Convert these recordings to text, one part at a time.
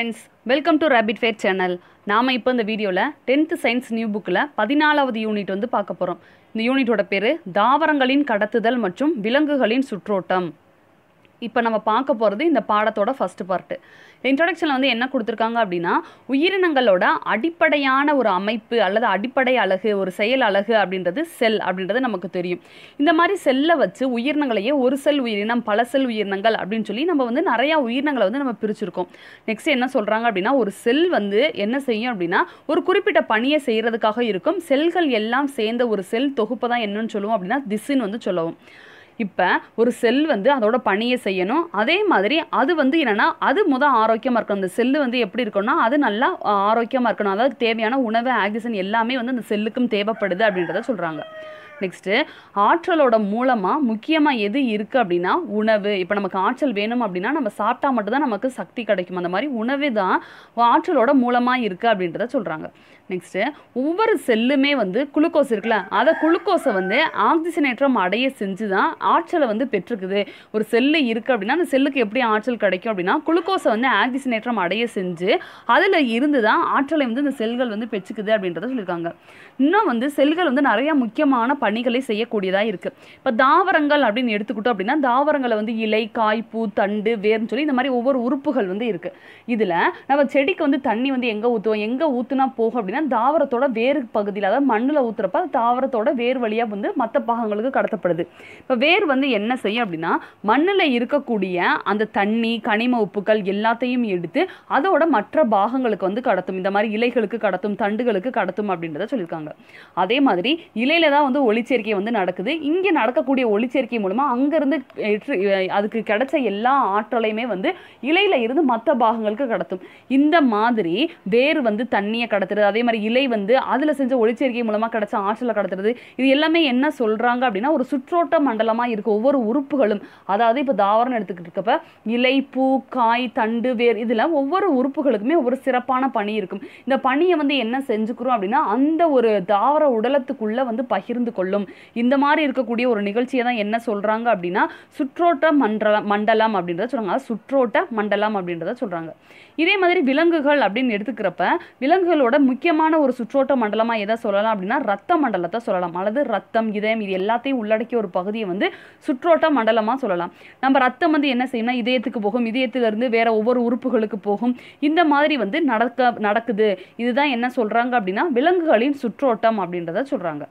friends welcome to rapid fair channel நாம் இப்போ இந்த வீடியோவில் டென்த்து சயின்ஸ் நியூ புக்கில் பதினாலாவது யூனிட் வந்து பார்க்க போகிறோம் இந்த யூனிட்டோட பேர் தாவரங்களின் கடத்துதல் மற்றும் விலங்குகளின் சுற்றோட்டம் இப்போ நம்ம பார்க்க போகிறது இந்த பாடத்தோட ஃபஸ்ட்டு பார்ட்டு இன்ட்ரடக்ஷனில் வந்து என்ன கொடுத்துருக்காங்க அப்படின்னா உயிரினங்களோட அடிப்படையான ஒரு அமைப்பு அல்லது அடிப்படை அழகு ஒரு செயல் அழகு அப்படின்றது செல் அப்படின்றது நமக்கு தெரியும் இந்த மாதிரி செல்லை வச்சு உயிரினங்களையே ஒரு செல் உயிரினம் பல செல் உயிரினங்கள் அப்படின்னு சொல்லி நம்ம வந்து நிறையா உயிரினங்களை வந்து நம்ம பிரிச்சிருக்கோம் நெக்ஸ்ட் என்ன சொல்கிறாங்க அப்படின்னா ஒரு செல் வந்து என்ன செய்யும் அப்படின்னா ஒரு குறிப்பிட்ட பணியை செய்கிறதுக்காக இருக்கும் செல்கள் எல்லாம் சேர்ந்த ஒரு செல் தொகுப்பு தான் என்னன்னு சொல்லுவோம் அப்படின்னா திசுன்னு வந்து சொல்லவும் இப்போ ஒரு செல் வந்து அதோட பணியை செய்யணும் அதே மாதிரி அது வந்து என்னென்னா அது முதல் ஆரோக்கியமாக இருக்கணும் அந்த செல்லு வந்து எப்படி இருக்கணும்னா அது நல்லா ஆரோக்கியமாக இருக்கணும் அதாவது தேவையான உணவு ஆக்சிஜன் எல்லாமே வந்து அந்த செல்லுக்கும் தேவைப்படுது அப்படின்றத சொல்கிறாங்க நெக்ஸ்ட்டு ஆற்றலோட மூலமாக முக்கியமாக எது இருக்குது அப்படின்னா உணவு இப்போ நமக்கு ஆற்றல் வேணும் அப்படின்னா நம்ம சாப்பிட்டா மட்டும்தான் நமக்கு சக்தி கிடைக்கும் அந்த மாதிரி உணவு தான் ஆற்றலோட மூலமாக இருக்குது அப்படின்றத சொல்கிறாங்க நெக்ஸ்ட்டு ஒவ்வொரு செல்லுமே வந்து குளுக்கோஸ் இருக்குல்ல அதை குளுக்கோஸை வந்து ஆக்சிஜனேற்றம் அடைய செஞ்சு தான் ஆற்றலை வந்து பெற்றுக்குது ஒரு செல்லு இருக்குது அப்படின்னா அந்த செல்லுக்கு எப்படி ஆற்றல் கிடைக்கும் அப்படின்னா குளுக்கோஸை வந்து ஆக்சிஜனேற்றம் அடைய செஞ்சு அதில் இருந்து தான் ஆற்றலை வந்து இந்த செல்கள் வந்து பெற்றுக்குது அப்படின்றத சொல்லியிருக்காங்க இன்னும் வந்து செல்கள் வந்து நிறையா முக்கியமான பணிகளை செய்யக்கூடியதாக இருக்குது இப்போ தாவரங்கள் அப்படின்னு எடுத்துக்கிட்டோம் அப்படின்னா தாவரங்களை வந்து இலை காய் பூ தண்டு வேர்னு சொல்லி இந்த மாதிரி ஒவ்வொரு உறுப்புகள் வந்து இருக்குது இதில் நம்ம செடிக்கு வந்து தண்ணி வந்து எங்கே ஊற்றுவோம் எங்கே ஊற்றுனா போகும் அப்படின்னா தாவரத்தோட வேறு பகுதியில் அதாவது மண்ணில் ஊற்றுறப்ப தாவரத்தோட வேர் வழியாக வந்து மற்ற பாகங்களுக்கு கடத்தப்படுது இப்போ வேர் வந்து என்ன செய்யும் அப்படின்னா மண்ணில் இருக்கக்கூடிய அந்த தண்ணி கனிம உப்புகள் எல்லாத்தையும் எடுத்து அதோட மற்ற பாகங்களுக்கு வந்து கடத்தும் இந்த மாதிரி இலைகளுக்கு கடத்தும் தண்டுகளுக்கு கடத்தும் அப்படின்றத சொல்லியிருக்காங்க அதே மாதிரி இலையில தான் வந்து ஒளி ஒளிச்சேர்க்கை வந்து நடக்குது இங்கே நடக்கக்கூடிய ஒளிச்சேர்க்கை மூலமாக அங்கேருந்து அதுக்கு கிடைச்ச எல்லா ஆற்றலையுமே வந்து இலையில் இருந்து மற்ற பாகங்களுக்கு கடத்தும் இந்த மாதிரி வேர் வந்து தண்ணியை கடத்துறது அதே மாதிரி இலை வந்து அதில் செஞ்ச ஒளிச்சேர்க்கை மூலமாக கிடைச்ச ஆற்றலை கடத்துறது இது எல்லாமே என்ன சொல்கிறாங்க அப்படின்னா ஒரு சுற்றோட்ட மண்டலமாக இருக்க ஒவ்வொரு உறுப்புகளும் அதாவது இப்போ தாவரம் எடுத்துக்கிட்டு இருக்கப்ப இலை பூ காய் தண்டு வேர் இதில் ஒவ்வொரு உறுப்புகளுக்குமே ஒவ்வொரு சிறப்பான பணி இருக்கும் இந்த பணியை வந்து என்ன செஞ்சுக்கிறோம் அப்படின்னா அந்த ஒரு தாவர உடலத்துக்குள்ளே வந்து பகிர்ந்து கொள்ளும் கொள்ளும் இந்த மாதிரி இருக்கக்கூடிய ஒரு நிகழ்ச்சியை தான் என்ன சொல்கிறாங்க அப்படின்னா சுற்றோட்ட மண்டல மண்டலம் அப்படின்றத சொல்கிறாங்க சுற்றோட்ட மண்டலம் அப்படின்றத சொல்கிறாங்க இதே மாதிரி விலங்குகள் அப்படின்னு எடுத்துக்கிறப்ப விலங்குகளோட முக்கியமான ஒரு சுற்றோட்ட மண்டலமாக எதை சொல்லலாம் அப்படின்னா ரத்த மண்டலத்தை சொல்லலாம் அல்லது ரத்தம் இதயம் இது எல்லாத்தையும் உள்ளடக்கிய ஒரு பகுதியை வந்து சுற்றோட்ட மண்டலமாக சொல்லலாம் நம்ம ரத்தம் வந்து என்ன செய்யணும்னா இதயத்துக்கு போகும் இதயத்திலிருந்து வேற ஒவ்வொரு உறுப்புகளுக்கு போகும் இந்த மாதிரி வந்து நடக்க நடக்குது இதுதான் என்ன சொல்கிறாங்க அப்படின்னா விலங்குகளின் சுற்றோட்டம் அப்படின்றத சொல்கிறாங்க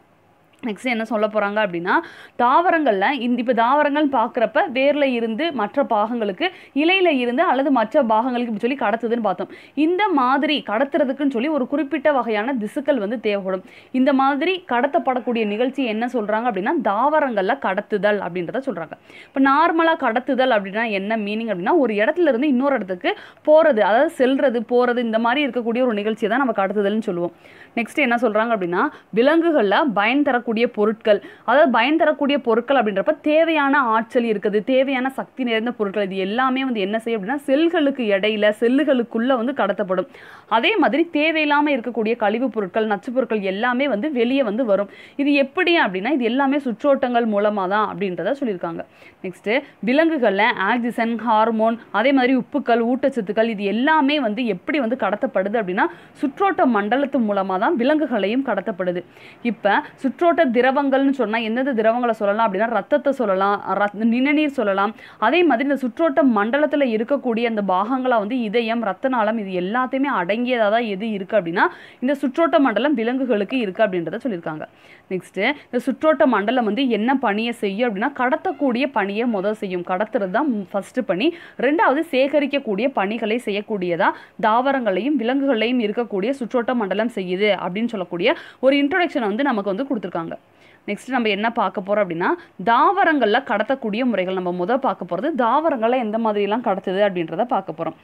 நெக்ஸ்ட் என்ன சொல்ல போகிறாங்க அப்படின்னா தாவரங்களில் இந்த இப்போ தாவரங்கள் பார்க்குறப்ப வேரில் இருந்து மற்ற பாகங்களுக்கு இலையில் இருந்து அல்லது மற்ற பாகங்களுக்கு இப்படி சொல்லி கடத்துதுன்னு பார்த்தோம் இந்த மாதிரி கடத்துறதுக்குன்னு சொல்லி ஒரு குறிப்பிட்ட வகையான திசுக்கள் வந்து தேவைப்படும் இந்த மாதிரி கடத்தப்படக்கூடிய நிகழ்ச்சி என்ன சொல்கிறாங்க அப்படின்னா தாவரங்களில் கடத்துதல் அப்படின்றத சொல்கிறாங்க இப்போ நார்மலாக கடத்துதல் அப்படின்னா என்ன மீனிங் அப்படின்னா ஒரு இடத்துல இருந்து இன்னொரு இடத்துக்கு போகிறது அதாவது செல்வது போகிறது இந்த மாதிரி இருக்கக்கூடிய ஒரு நிகழ்ச்சியை தான் நம்ம கடத்துதல்னு சொல்லுவோம் நெக்ஸ்ட் என்ன சொல்கிறாங்க அப்படின்னா விலங்குகளில் பயன் தரக்கூடிய பொருட்கள் அதாவது பயன் தரக்கூடிய பொருட்கள் அப்படின்றப்ப தேவையான ஆற்றல் இருக்குது தேவையான சக்தி நிறைந்த பொருட்கள் இது எல்லாமே வந்து என்ன செய்யும் அப்படின்னா செல்களுக்கு இடையில செல்லுகளுக்குள்ளே வந்து கடத்தப்படும் அதே மாதிரி தேவையில்லாமல் இருக்கக்கூடிய கழிவுப் பொருட்கள் நச்சு பொருட்கள் எல்லாமே வந்து வெளியே வந்து வரும் இது எப்படி அப்படின்னா இது எல்லாமே சுற்றோட்டங்கள் மூலமாக தான் அப்படின்றத சொல்லியிருக்காங்க நெக்ஸ்ட்டு விலங்குகளில் ஆக்சிஜன் ஹார்மோன் அதே மாதிரி உப்புக்கள் ஊட்டச்சத்துக்கள் இது எல்லாமே வந்து எப்படி வந்து கடத்தப்படுது அப்படின்னா சுற்றோட்ட மண்டலத்து மூலமாக தான் தான் விலங்குகளையும் கடத்தப்படுது இப்போ சுற்றோட்ட திரவங்கள்னு சொன்னால் எந்தெந்த திரவங்களை சொல்லலாம் அப்படின்னா ரத்தத்தை சொல்லலாம் ரத் நிணநீர் சொல்லலாம் அதே மாதிரி இந்த சுற்றோட்ட மண்டலத்தில் இருக்கக்கூடிய அந்த பாகங்களாக வந்து இதயம் ரத்த நாளம் இது எல்லாத்தையுமே அடங்கியதாக தான் எது இருக்குது அப்படின்னா இந்த சுற்றோட்ட மண்டலம் விலங்குகளுக்கு இருக்குது அப்படின்றத சொல்லியிருக்காங்க நெக்ஸ்ட்டு இந்த சுற்றோட்ட மண்டலம் வந்து என்ன பணியை செய்யும் அப்படின்னா கடத்தக்கூடிய பணியை முதல் செய்யும் கடத்துறது தான் ஃபஸ்ட்டு பணி ரெண்டாவது சேகரிக்கக்கூடிய பணிகளை செய்யக்கூடியதா தாவரங்களையும் விலங்குகளையும் இருக்கக்கூடிய சுற்றோட்ட மண்டலம் செய்யுது அப்படின்னு சொல்லக்கூடிய ஒரு இன்ட்ரொடக்ஷனை வந்து நமக்கு வந்து கொடுத்துருக்காங்க நெக்ஸ்ட் நம்ம என்ன பார்க்க போகிறோம் அப்படின்னா தாவரங்களில் கடத்தக்கூடிய முறைகள் நம்ம முதல் பார்க்க போகிறது தாவரங்களை எந்த மாதிரிலாம் கடத்துது அப்படின்றத பார்க்க போகிறோம்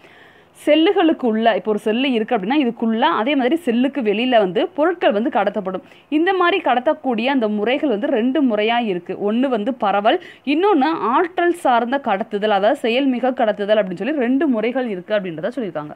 செல்லுகளுக்கு உள்ள இப்போ ஒரு செல்லு இருக்குது அப்படின்னா இதுக்குள்ளே அதே மாதிரி செல்லுக்கு வெளியில் வந்து பொருட்கள் வந்து கடத்தப்படும் இந்த மாதிரி கடத்தக்கூடிய அந்த முறைகள் வந்து ரெண்டு முறையாக இருக்குது ஒன்று வந்து பரவல் இன்னொன்று ஆற்றல் சார்ந்த கடத்துதல் அதாவது செயல்மிக கடத்துதல் அப்படின்னு சொல்லி ரெண்டு முறைகள் இருக்குது அப்படின்றத சொல்லியிருக்காங்க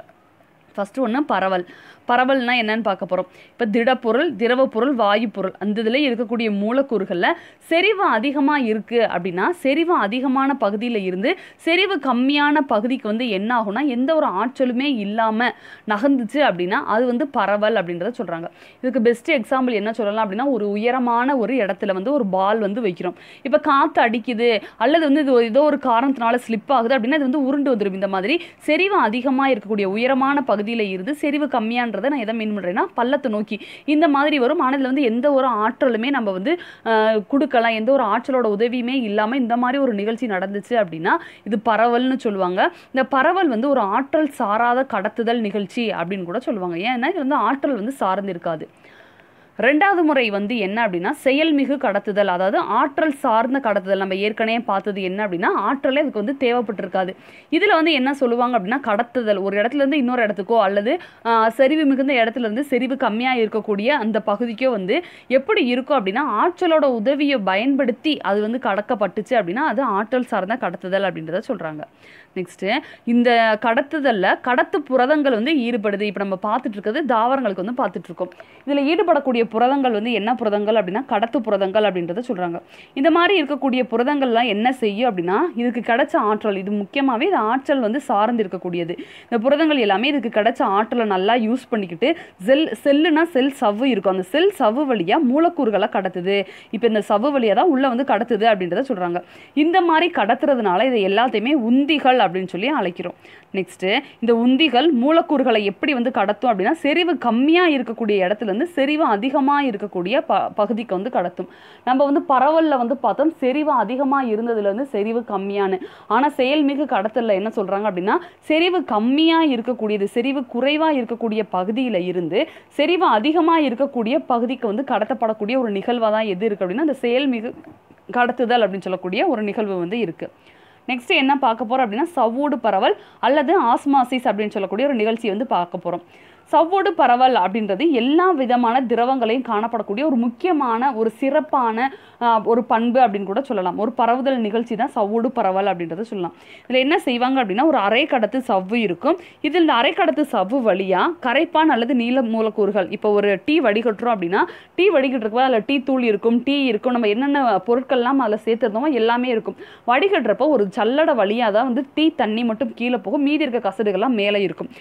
ஃபஸ்ட்டு ஒன்று பரவல் பரவல்னால் என்னன்னு பார்க்க போகிறோம் இப்போ திடப்பொருள் திரவப்பொருள் வாயுப்பொருள் அந்த இதில் இருக்கக்கூடிய மூலக்கூறுகளில் செறிவு அதிகமாக இருக்குது அப்படின்னா செறிவு அதிகமான பகுதியில் இருந்து செறிவு கம்மியான பகுதிக்கு வந்து என்ன ஆகும்னா எந்த ஒரு ஆற்றலுமே இல்லாமல் நகர்ந்துச்சு அப்படின்னா அது வந்து பரவல் அப்படின்றத சொல்கிறாங்க இதுக்கு பெஸ்ட் எக்ஸாம்பிள் என்ன சொல்லலாம் அப்படின்னா ஒரு உயரமான ஒரு இடத்துல வந்து ஒரு பால் வந்து வைக்கிறோம் இப்போ காற்று அடிக்குது அல்லது வந்து இது ஏதோ ஒரு காரணத்தினால ஸ்லிப் ஆகுது அப்படின்னா இது வந்து உருண்டு வந்துடும் இந்த மாதிரி செறிவு அதிகமாக இருக்கக்கூடிய உயரமான பகுதி பகுதியில் இருந்து செறிவு கம்மியான்றதை நான் எதை மீன் பண்ணுறேன்னா பள்ளத்தை நோக்கி இந்த மாதிரி வரும் ஆனால் இதில் வந்து எந்த ஒரு ஆற்றலுமே நம்ம வந்து கொடுக்கலாம் எந்த ஒரு ஆற்றலோட உதவியுமே இல்லாமல் இந்த மாதிரி ஒரு நிகழ்ச்சி நடந்துச்சு அப்படின்னா இது பரவல்னு சொல்லுவாங்க இந்த பரவல் வந்து ஒரு ஆற்றல் சாராத கடத்துதல் நிகழ்ச்சி அப்படின்னு கூட சொல்லுவாங்க ஏன்னா இது வந்து ஆற்றல் வந்து சார்ந்து இருக்காது ரெண்டாவது முறை வந்து என்ன அப்படின்னா செயல்மிகு கடத்துதல் அதாவது ஆற்றல் சார்ந்த கடத்துதல் நம்ம ஏற்கனவே பார்த்தது என்ன அப்படின்னா ஆற்றலே அதுக்கு வந்து தேவைப்பட்டிருக்காது இதில் வந்து என்ன சொல்லுவாங்க அப்படின்னா கடத்துதல் ஒரு இடத்துலேருந்து இன்னொரு இடத்துக்கோ அல்லது சரிவு மிகுந்த இடத்துலேருந்து செறிவு கம்மியாக இருக்கக்கூடிய அந்த பகுதிக்கோ வந்து எப்படி இருக்கும் அப்படின்னா ஆற்றலோட உதவியை பயன்படுத்தி அது வந்து கடக்கப்பட்டுச்சு அப்படின்னா அது ஆற்றல் சார்ந்த கடத்துதல் அப்படின்றத சொல்கிறாங்க நெக்ஸ்ட்டு இந்த கடத்துதலில் கடத்து புரதங்கள் வந்து ஈடுபடுது இப்போ நம்ம பார்த்துட்டு இருக்கிறது தாவரங்களுக்கு வந்து பார்த்துட்டு இருக்கோம் இதில் ஈடுபடக்கூடிய புரதங்கள் வந்து என்ன புரதங்கள் அப்படின்னா கடத்து புரதங்கள் அப்படின்றத சொல்கிறாங்க இந்த மாதிரி இருக்கக்கூடிய புரதங்கள்லாம் என்ன செய்யும் அப்படின்னா இதுக்கு கிடைச்ச ஆற்றல் இது முக்கியமாகவே இது ஆற்றல் வந்து சார்ந்து இருக்கக்கூடியது இந்த புரதங்கள் எல்லாமே இதுக்கு கிடைச்ச ஆற்றலை நல்லா யூஸ் பண்ணிக்கிட்டு செல் செல்லுனா செல் சவ்வு இருக்கும் அந்த செல் சவ்வு வழியாக மூலக்கூறுகளை கடத்துது இப்போ இந்த சவ்வு வழியாக தான் உள்ளே வந்து கடத்துது அப்படின்றத சொல்கிறாங்க இந்த மாதிரி கடத்துறதுனால இதை எல்லாத்தையுமே உந்திகள் அப்படின்னு சொல்லி அழைக்கிறோம் நெக்ஸ்ட்டு இந்த உந்திகள் மூலக்கூறுகளை எப்படி வந்து கடத்தும் அப்படின்னா செறிவு கம்மியாக இருக்கக்கூடிய இடத்துலேருந்து செறிவு அதிகமாக இருக்கக்கூடிய ப பகுதிக்கு வந்து கடத்தும் நம்ம வந்து பரவலில் வந்து பார்த்தோம் செறிவு அதிகமாக இருந்ததுலேருந்து செறிவு கம்மியானு ஆனால் செயல்மிகு கடத்தலில் என்ன சொல்கிறாங்க அப்படின்னா செறிவு கம்மியாக இருக்கக்கூடியது செறிவு குறைவாக இருக்கக்கூடிய பகுதியில் இருந்து செறிவு அதிகமாக இருக்கக்கூடிய பகுதிக்கு வந்து கடத்தப்படக்கூடிய ஒரு நிகழ்வாக தான் எது இருக்குது அப்படின்னா அந்த செயல்மிகு கடத்துதல் அப்படின்னு சொல்லக்கூடிய ஒரு நிகழ்வு வந்து இருக்குது நெக்ஸ்ட் என்ன பார்க்க போறோம் அப்படின்னா சவூடு பரவல் அல்லது ஆஸ்மாசிஸ் அப்படின்னு சொல்லக்கூடிய ஒரு நிகழ்ச்சி வந்து பார்க்க போறோம் சவ்வோடு பரவல் அப்படின்றது எல்லா விதமான திரவங்களையும் காணப்படக்கூடிய ஒரு முக்கியமான ஒரு சிறப்பான ஒரு பண்பு அப்படின்னு கூட சொல்லலாம் ஒரு பரவுதல் நிகழ்ச்சி தான் சவ்வோடு பரவல் அப்படின்றத சொல்லலாம் இதில் என்ன செய்வாங்க அப்படின்னா ஒரு அரை கடத்து சவ்வு இருக்கும் இதில் இந்த அரை கடத்து சவ்வு வழியாக கரைப்பான் அல்லது நீல மூலக்கூறுகள் இப்போ ஒரு டீ வடிகட்டுறோம் அப்படின்னா டீ வடிகட்டுறப்போ அதில் டீ தூள் இருக்கும் டீ இருக்கும் நம்ம என்னென்ன பொருட்கள்லாம் அதில் சேர்த்துருந்தோமோ எல்லாமே இருக்கும் வடிகட்டுறப்போ ஒரு சல்லட வழியாக தான் வந்து டீ தண்ணி மட்டும் கீழே போகும் மீதி இருக்க கசடுகள்லாம் மேலே இருக்கும்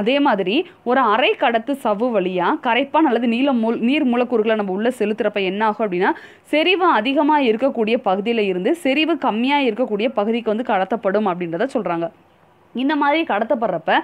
அதே மாதிரி ஒரு அரை கடத்து சவு வழியாக கரைப்பான் அல்லது நீல மூல் நீர் மூலக்கூறுகளை நம்ம உள்ளே செலுத்துகிறப்ப என்ன ஆகும் அப்படின்னா செறிவு அதிகமாக இருக்கக்கூடிய பகுதியில் இருந்து செறிவு கம்மியாக இருக்கக்கூடிய பகுதிக்கு வந்து கடத்தப்படும் அப்படின்றத சொல்கிறாங்க இந்த மாதிரி கடத்தப்படுறப்ப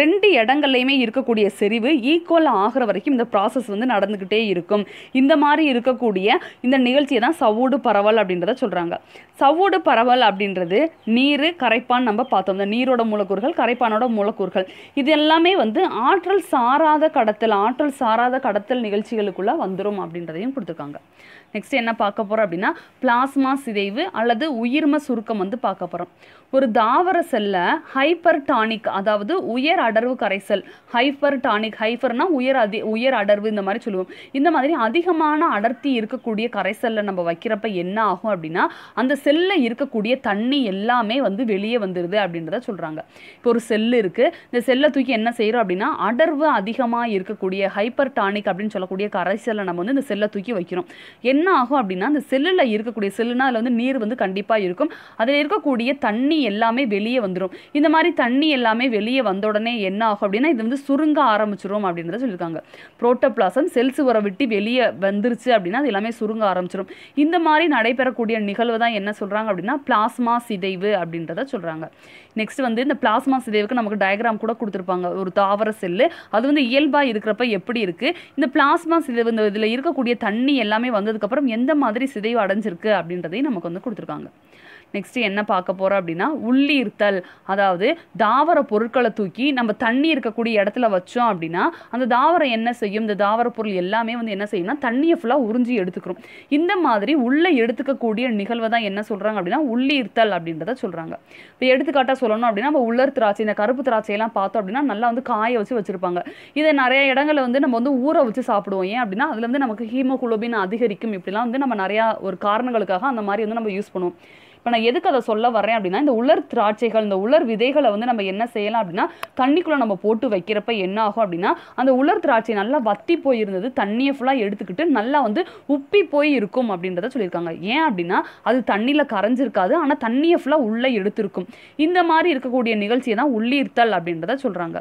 ரெண்டு இடங்கள்லையுமே இருக்கக்கூடிய செறிவு ஈக்குவல் ஆகிற வரைக்கும் இந்த ப்ராசஸ் வந்து நடந்துக்கிட்டே இருக்கும் இந்த மாதிரி இருக்கக்கூடிய இந்த நிகழ்ச்சியை தான் சவ்வூடு பரவல் அப்படின்றத சொல்கிறாங்க சவ்வூடு பரவல் அப்படின்றது நீர் கரைப்பான் நம்ம பார்த்தோம் இந்த நீரோட மூலக்கூறுகள் கரைப்பானோட மூலக்கூறுகள் இது எல்லாமே வந்து ஆற்றல் சாராத கடத்தல் ஆற்றல் சாராத கடத்தல் நிகழ்ச்சிகளுக்குள்ளே வந்துடும் அப்படின்றதையும் கொடுத்துருக்காங்க நெக்ஸ்ட் என்ன பார்க்க போகிறோம் அப்படின்னா பிளாஸ்மா சிதைவு அல்லது உயிர்ம சுருக்கம் வந்து பார்க்க போகிறோம் ஒரு தாவர செல்ல ஹைப்பர்டானிக் அதாவது உயர் அடர்வு கரைசல் ஹைப்பர் டானிக் ஹைப்பர்னா உயர் அதி உயர் அடர்வு இந்த மாதிரி சொல்லுவோம் இந்த மாதிரி அதிகமான அடர்த்தி இருக்கக்கூடிய கரைசலில் நம்ம வைக்கிறப்ப என்ன ஆகும் அப்படின்னா அந்த செல்லில் இருக்கக்கூடிய தண்ணி எல்லாமே வந்து வெளியே வந்துடுது அப்படின்றத சொல்கிறாங்க இப்போ ஒரு செல்லு இருக்குது இந்த செல்லை தூக்கி என்ன செய்கிறோம் அப்படின்னா அடர்வு அதிகமாக இருக்கக்கூடிய ஹைப்பர் டானிக் அப்படின்னு சொல்லக்கூடிய கரைசலை நம்ம வந்து இந்த செல்லை தூக்கி வைக்கிறோம் என்ன என்ன ஆகும் அப்படின்னா அந்த செல்லில் இருக்கக்கூடிய செல்லுனா அதில் வந்து நீர் வந்து கண்டிப்பாக இருக்கும் அதில் இருக்கக்கூடிய தண்ணி எல்லாமே வெளியே வந்துடும் இந்த மாதிரி தண்ணி எல்லாமே வெளியே வந்த உடனே என்ன ஆகும் அப்படின்னா இது வந்து சுருங்க ஆரம்பிச்சிடும் அப்படின்றத சொல்லியிருக்காங்க புரோட்டோபிளாசம் செல்ஸ் உரை விட்டு வெளியே வந்துருச்சு அப்படின்னா அது எல்லாமே சுருங்க ஆரம்பிச்சிடும் இந்த மாதிரி நடைபெறக்கூடிய நிகழ்வு தான் என்ன சொல்கிறாங்க அப்படின்னா பிளாஸ்மா சிதைவு அப்படின்றத சொல்கிறாங்க நெக்ஸ்ட் வந்து இந்த பிளாஸ்மா சிதைவுக்கு நமக்கு டயக்ராம் கூட கொடுத்துருப்பாங்க ஒரு தாவர செல்லு அது வந்து இயல்பாக இருக்கிறப்ப எப்படி இருக்குது இந்த பிளாஸ்மா சிதைவு இந்த இதில் இருக்கக்கூடிய தண்ணி எல்லாமே வந்ததுக்கப்புறம் எந்த மாதிரி சிதைவு அடைஞ்சிருக்கு அப்படின்றதையும் நமக்கு வந்து கொடுத்துருக்காங்க நெக்ஸ்ட்டு என்ன பார்க்க போகிறோம் அப்படின்னா உள்ளீர்த்தல் அதாவது தாவர பொருட்களை தூக்கி நம்ம தண்ணி இருக்கக்கூடிய இடத்துல வச்சோம் அப்படின்னா அந்த தாவரம் என்ன செய்யும் இந்த தாவர பொருள் எல்லாமே வந்து என்ன செய்யும்னா தண்ணியை ஃபுல்லாக உறிஞ்சி எடுத்துக்கிறோம் இந்த மாதிரி உள்ளே எடுத்துக்கக்கூடிய நிகழ்வை தான் என்ன சொல்கிறாங்க அப்படின்னா உள்ளீர்த்தல் அப்படின்றத சொல்கிறாங்க இப்போ எடுத்துக்காட்டாக சொல்லணும் அப்படின்னா நம்ம உலர் திராட்சை இந்த கருப்பு திராட்சையெல்லாம் பார்த்தோம் அப்படின்னா நல்லா வந்து காய வச்சு வச்சுருப்பாங்க இதை நிறைய இடங்களில் வந்து நம்ம வந்து ஊற வச்சு சாப்பிடுவோம் ஏன் அப்படின்னா அதில் வந்து நமக்கு ஹீமோகுளோபின் அதிகரிக்கும் இப்படிலாம் வந்து நம்ம நிறையா ஒரு காரணங்களுக்காக அந்த மாதிரி வந்து நம்ம யூஸ் பண்ணுவோம் இப்போ நான் எதுக்கு அதை சொல்ல வரேன் அப்படின்னா இந்த உலர் திராட்சைகள் இந்த உலர் விதைகளை வந்து நம்ம என்ன செய்யலாம் அப்படின்னா தண்ணிக்குள்ளே நம்ம போட்டு வைக்கிறப்ப என்ன ஆகும் அப்படின்னா அந்த உலர் திராட்சை நல்லா வத்தி போயிருந்தது தண்ணியை ஃபுல்லாக எடுத்துக்கிட்டு நல்லா வந்து உப்பி போய் இருக்கும் அப்படின்றத சொல்லியிருக்காங்க ஏன் அப்படின்னா அது தண்ணியில் கரைஞ்சிருக்காது ஆனால் தண்ணியை ஃபுல்லாக உள்ளே எடுத்திருக்கும் இந்த மாதிரி இருக்கக்கூடிய நிகழ்ச்சியை தான் உள்ளீர்த்தல் அப்படின்றத சொல்கிறாங்க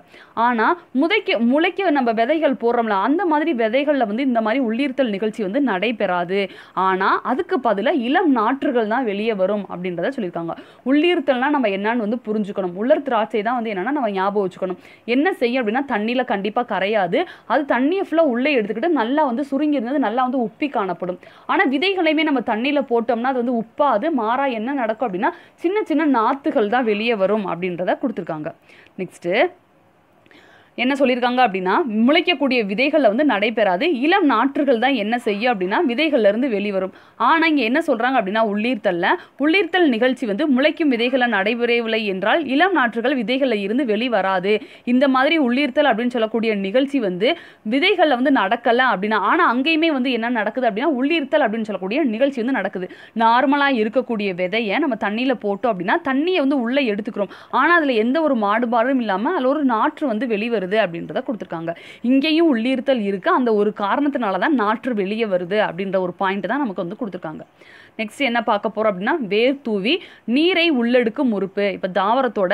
ஆனால் முதைக்க முளைக்க நம்ம விதைகள் போடுறோம்ல அந்த மாதிரி விதைகளில் வந்து இந்த மாதிரி உள்ளீர்த்தல் நிகழ்ச்சி வந்து நடைபெறாது ஆனால் அதுக்கு பதிலாக இளம் நாற்றுகள் தான் வெளியே வரும் அப்படின்றத சொல்லியிருக்காங்க உள்ளீர்த்தல்னா நம்ம என்னன்னு வந்து புரிஞ்சுக்கணும் உள்ளர் திராட்சை தான் வந்து என்னன்னா நம்ம ஞாபகம் வச்சுக்கணும் என்ன செய்யும் அப்படின்னா தண்ணியில் கண்டிப்பாக கரையாது அது தண்ணியை ஃபுல்லாக உள்ளே எடுத்துக்கிட்டு நல்லா வந்து சுருங்கி இருந்தது நல்லா வந்து உப்பி காணப்படும் ஆனால் விதைகளையுமே நம்ம தண்ணியில் போட்டோம்னா அது வந்து உப்பாது மாறா என்ன நடக்கும் அப்படின்னா சின்ன சின்ன நாத்துகள் தான் வெளியே வரும் அப்படின்றத கொடுத்துருக்காங்க நெக்ஸ்ட்டு என்ன சொல்லியிருக்காங்க அப்படின்னா முளைக்கக்கூடிய விதைகளில் வந்து நடைபெறாது இளம் நாற்றுகள் தான் என்ன செய்யும் அப்படின்னா விதைகள்லேருந்து வெளிவரும் ஆனால் இங்கே என்ன சொல்கிறாங்க அப்படின்னா உள்ளீர்த்தலில் உள்ளீர்த்தல் நிகழ்ச்சி வந்து முளைக்கும் விதைகளை நடைபெறவில்லை என்றால் இளம் நாற்றுகள் விதைகளில் இருந்து வெளிவராது இந்த மாதிரி உள்ளீர்த்தல் அப்படின்னு சொல்லக்கூடிய நிகழ்ச்சி வந்து விதைகளில் வந்து நடக்கலை அப்படின்னா ஆனால் அங்கேயுமே வந்து என்ன நடக்குது அப்படின்னா உள்ளீர்த்தல் அப்படின்னு சொல்லக்கூடிய நிகழ்ச்சி வந்து நடக்குது நார்மலாக இருக்கக்கூடிய விதையை நம்ம தண்ணியில் போட்டோம் அப்படின்னா தண்ணியை வந்து உள்ளே எடுத்துக்கிறோம் ஆனால் அதில் எந்த ஒரு மாடுபாடும் இல்லாமல் அதில் ஒரு நாற்று வந்து வெளிவருது வருது அப்படின்றத கொடுத்துருக்காங்க இங்கேயும் உள்ளிருத்தல் இருக்குது அந்த ஒரு காரணத்தினால தான் நாற்று வெளியே வருது அப்படின்ற ஒரு பாயிண்ட் தான் நமக்கு வந்து கொடுத்துருக்காங்க நெக்ஸ்ட் என்ன பார்க்க போகிறோம் அப்படின்னா வேர் தூவி நீரை உள்ளெடுக்கும் உறுப்பு இப்போ தாவரத்தோட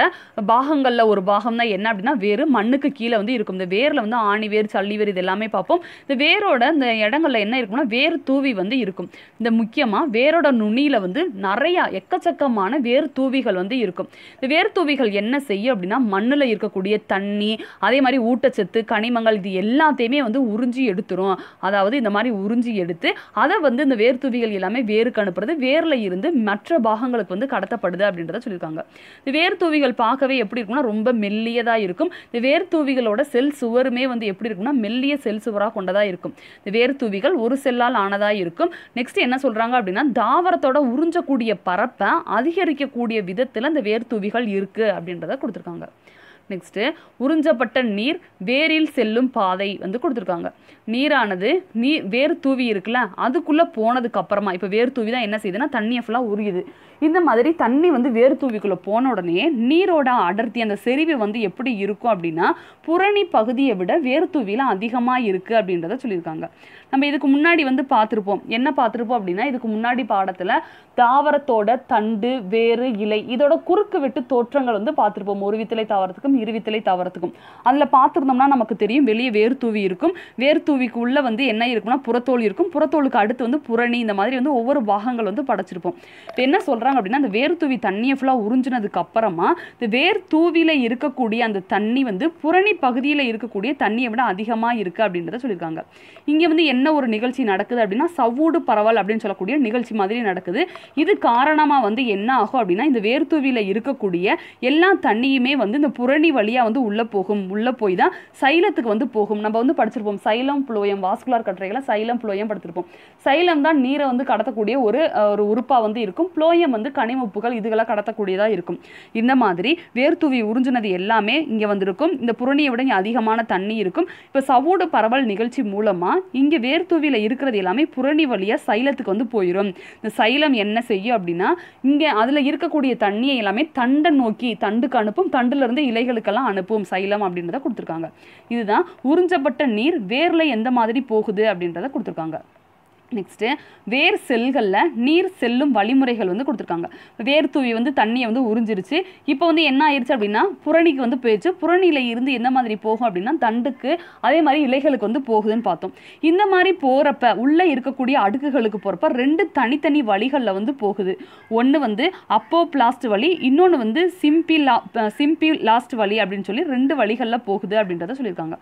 பாகங்களில் ஒரு பாகம் தான் என்ன அப்படின்னா வேறு மண்ணுக்கு கீழே வந்து இருக்கும் இந்த வேரில் வந்து ஆணி வேர் சல்லி வேர் இது எல்லாமே பார்ப்போம் இந்த வேரோட இந்த இடங்களில் என்ன இருக்கும்னா வேர் தூவி வந்து இருக்கும் இந்த முக்கியமாக வேரோட நுனியில் வந்து நிறையா எக்கச்சக்கமான வேர் தூவிகள் வந்து இருக்கும் இந்த வேர் தூவிகள் என்ன செய்யும் அப்படின்னா மண்ணில் இருக்கக்கூடிய தண்ணி அதே மாதிரி ஊட்டச்சத்து கனிமங்கள் இது எல்லாத்தையுமே வந்து உறிஞ்சி எடுத்துரும் அதாவது இந்த மாதிரி உறிஞ்சி எடுத்து அதை வந்து இந்த வேர் தூவிகள் எல்லாமே வேறு கடத்தப்படுது வேரில் இருந்து மற்ற பாகங்களுக்கு வந்து கடத்தப்படுது அப்படின்றத சொல்லியிருக்காங்க இந்த வேர் தூவிகள் பார்க்கவே எப்படி இருக்கும்னா ரொம்ப மெல்லியதாக இருக்கும் இந்த வேர் தூவிகளோட செல் சுவருமே வந்து எப்படி இருக்கும்னா மெல்லிய செல் சுவராக கொண்டதாக இருக்கும் இந்த வேர் தூவிகள் ஒரு செல்லால் ஆனதாக இருக்கும் நெக்ஸ்ட் என்ன சொல்கிறாங்க அப்படின்னா தாவரத்தோட உறிஞ்சக்கூடிய பரப்பை அதிகரிக்கக்கூடிய விதத்தில் இந்த வேர் தூவிகள் இருக்குது அப்படின்றத கொடுத்துருக்காங்க நெக்ஸ்ட்டு உறிஞ்சப்பட்ட நீர் வேரில் செல்லும் பாதை வந்து கொடுத்துருக்காங்க நீரானது நீ வேர் தூவி இருக்குல்ல அதுக்குள்ளே போனதுக்கு அப்புறமா இப்போ வேர் தூவி தான் என்ன செய்யுதுன்னா தண்ணியை ஃபுல்லாக உரியுது இந்த மாதிரி தண்ணி வந்து வேர் தூவிக்குள்ளே போன உடனே நீரோட அடர்த்தி அந்த செறிவு வந்து எப்படி இருக்கும் அப்படின்னா புறணி பகுதியை விட வேர் தூவிலாம் அதிகமாக இருக்குது அப்படின்றத சொல்லியிருக்காங்க நம்ம இதுக்கு முன்னாடி வந்து பார்த்துருப்போம் என்ன பார்த்துருப்போம் அப்படின்னா இதுக்கு முன்னாடி பாடத்தில் தாவரத்தோட தண்டு வேறு இலை இதோட குறுக்கு வெட்டு தோற்றங்கள் வந்து பார்த்துருப்போம் ஒரு வித்திலை தாவரத்துக்கும் இரு வித்திலை தாவரத்துக்கும் அதில் பார்த்துருந்தோம்னா நமக்கு தெரியும் வெளியே வேர் தூவி இருக்கும் வேர் தூவிக்கு உள்ளே வந்து என்ன இருக்கும்னா புறத்தோல் இருக்கும் புறத்தோலுக்கு அடுத்து வந்து புரணி இந்த மாதிரி வந்து ஒவ்வொரு பாகங்கள் வந்து படைச்சிருப்போம் இப்போ என்ன சொல்கிறேன் பண்ணுறாங்க அப்படின்னா அந்த வேர் தூவி தண்ணியை ஃபுல்லாக உறிஞ்சினதுக்கு அப்புறமா இந்த வேர் தூவியில் இருக்கக்கூடிய அந்த தண்ணி வந்து புரணி பகுதியில் இருக்கக்கூடிய தண்ணியை விட அதிகமாக இருக்குது அப்படின்றத சொல்லியிருக்காங்க இங்கே வந்து என்ன ஒரு நிகழ்ச்சி நடக்குது அப்படின்னா சவ்வூடு பரவல் அப்படின்னு சொல்லக்கூடிய நிகழ்ச்சி மாதிரி நடக்குது இது காரணமாக வந்து என்ன ஆகும் அப்படின்னா இந்த வேர் தூவியில் இருக்கக்கூடிய எல்லா தண்ணியுமே வந்து இந்த புரணி வழியாக வந்து உள்ளே போகும் உள்ளே போய் தான் சைலத்துக்கு வந்து போகும் நம்ம வந்து படிச்சிருப்போம் சைலம் புளோயம் வாஸ்குலார் கட்டுரைகளை சைலம் புலோயம் படுத்திருப்போம் சைலம் தான் நீரை வந்து கடத்தக்கூடிய ஒரு ஒரு உறுப்பாக வந்து இருக்கும் புளோயம் வந்து வந்து கனிம உப்புகள் இதுகளை கடத்தக்கூடியதாக இருக்கும் இந்த மாதிரி வேர்த்துவி உறிஞ்சினது எல்லாமே இங்கே வந்திருக்கும் இந்த புரணியை விட இங்கே அதிகமான தண்ணி இருக்கும் இப்போ சவூடு பரவல் நிகழ்ச்சி மூலமாக இங்கே வேர்த்துவியில் இருக்கிறது எல்லாமே புரணி வழியாக சைலத்துக்கு வந்து போயிடும் இந்த சைலம் என்ன செய்யும் அப்படின்னா இங்கே அதில் இருக்கக்கூடிய தண்ணியை எல்லாமே தண்டை நோக்கி தண்டுக்கு அனுப்பும் தண்டுலேருந்து இலைகளுக்கெல்லாம் அனுப்பும் சைலம் அப்படின்றத கொடுத்துருக்காங்க இதுதான் உறிஞ்சப்பட்ட நீர் வேர்ல எந்த மாதிரி போகுது அப்படின்றத கொடுத்துருக்காங்க நெக்ஸ்ட்டு வேர் செல்களில் நீர் செல்லும் வழிமுறைகள் வந்து கொடுத்துருக்காங்க வேர் தூவி வந்து தண்ணியை வந்து உறிஞ்சிருச்சு இப்போ வந்து என்ன ஆயிடுச்சு அப்படின்னா புரணிக்கு வந்து போயிடுச்சு புரணியில் இருந்து எந்த மாதிரி போகும் அப்படின்னா தண்டுக்கு அதே மாதிரி இலைகளுக்கு வந்து போகுதுன்னு பார்த்தோம் இந்த மாதிரி போகிறப்ப உள்ளே இருக்கக்கூடிய அடுக்குகளுக்கு போகிறப்ப ரெண்டு தனித்தனி வழிகளில் வந்து போகுது ஒன்று வந்து அப்போ பிளாஸ்ட் வழி இன்னொன்று வந்து சிம்பி லா சிம்பி லாஸ்ட் வழி அப்படின்னு சொல்லி ரெண்டு வழிகளில் போகுது அப்படின்றத சொல்லியிருக்காங்க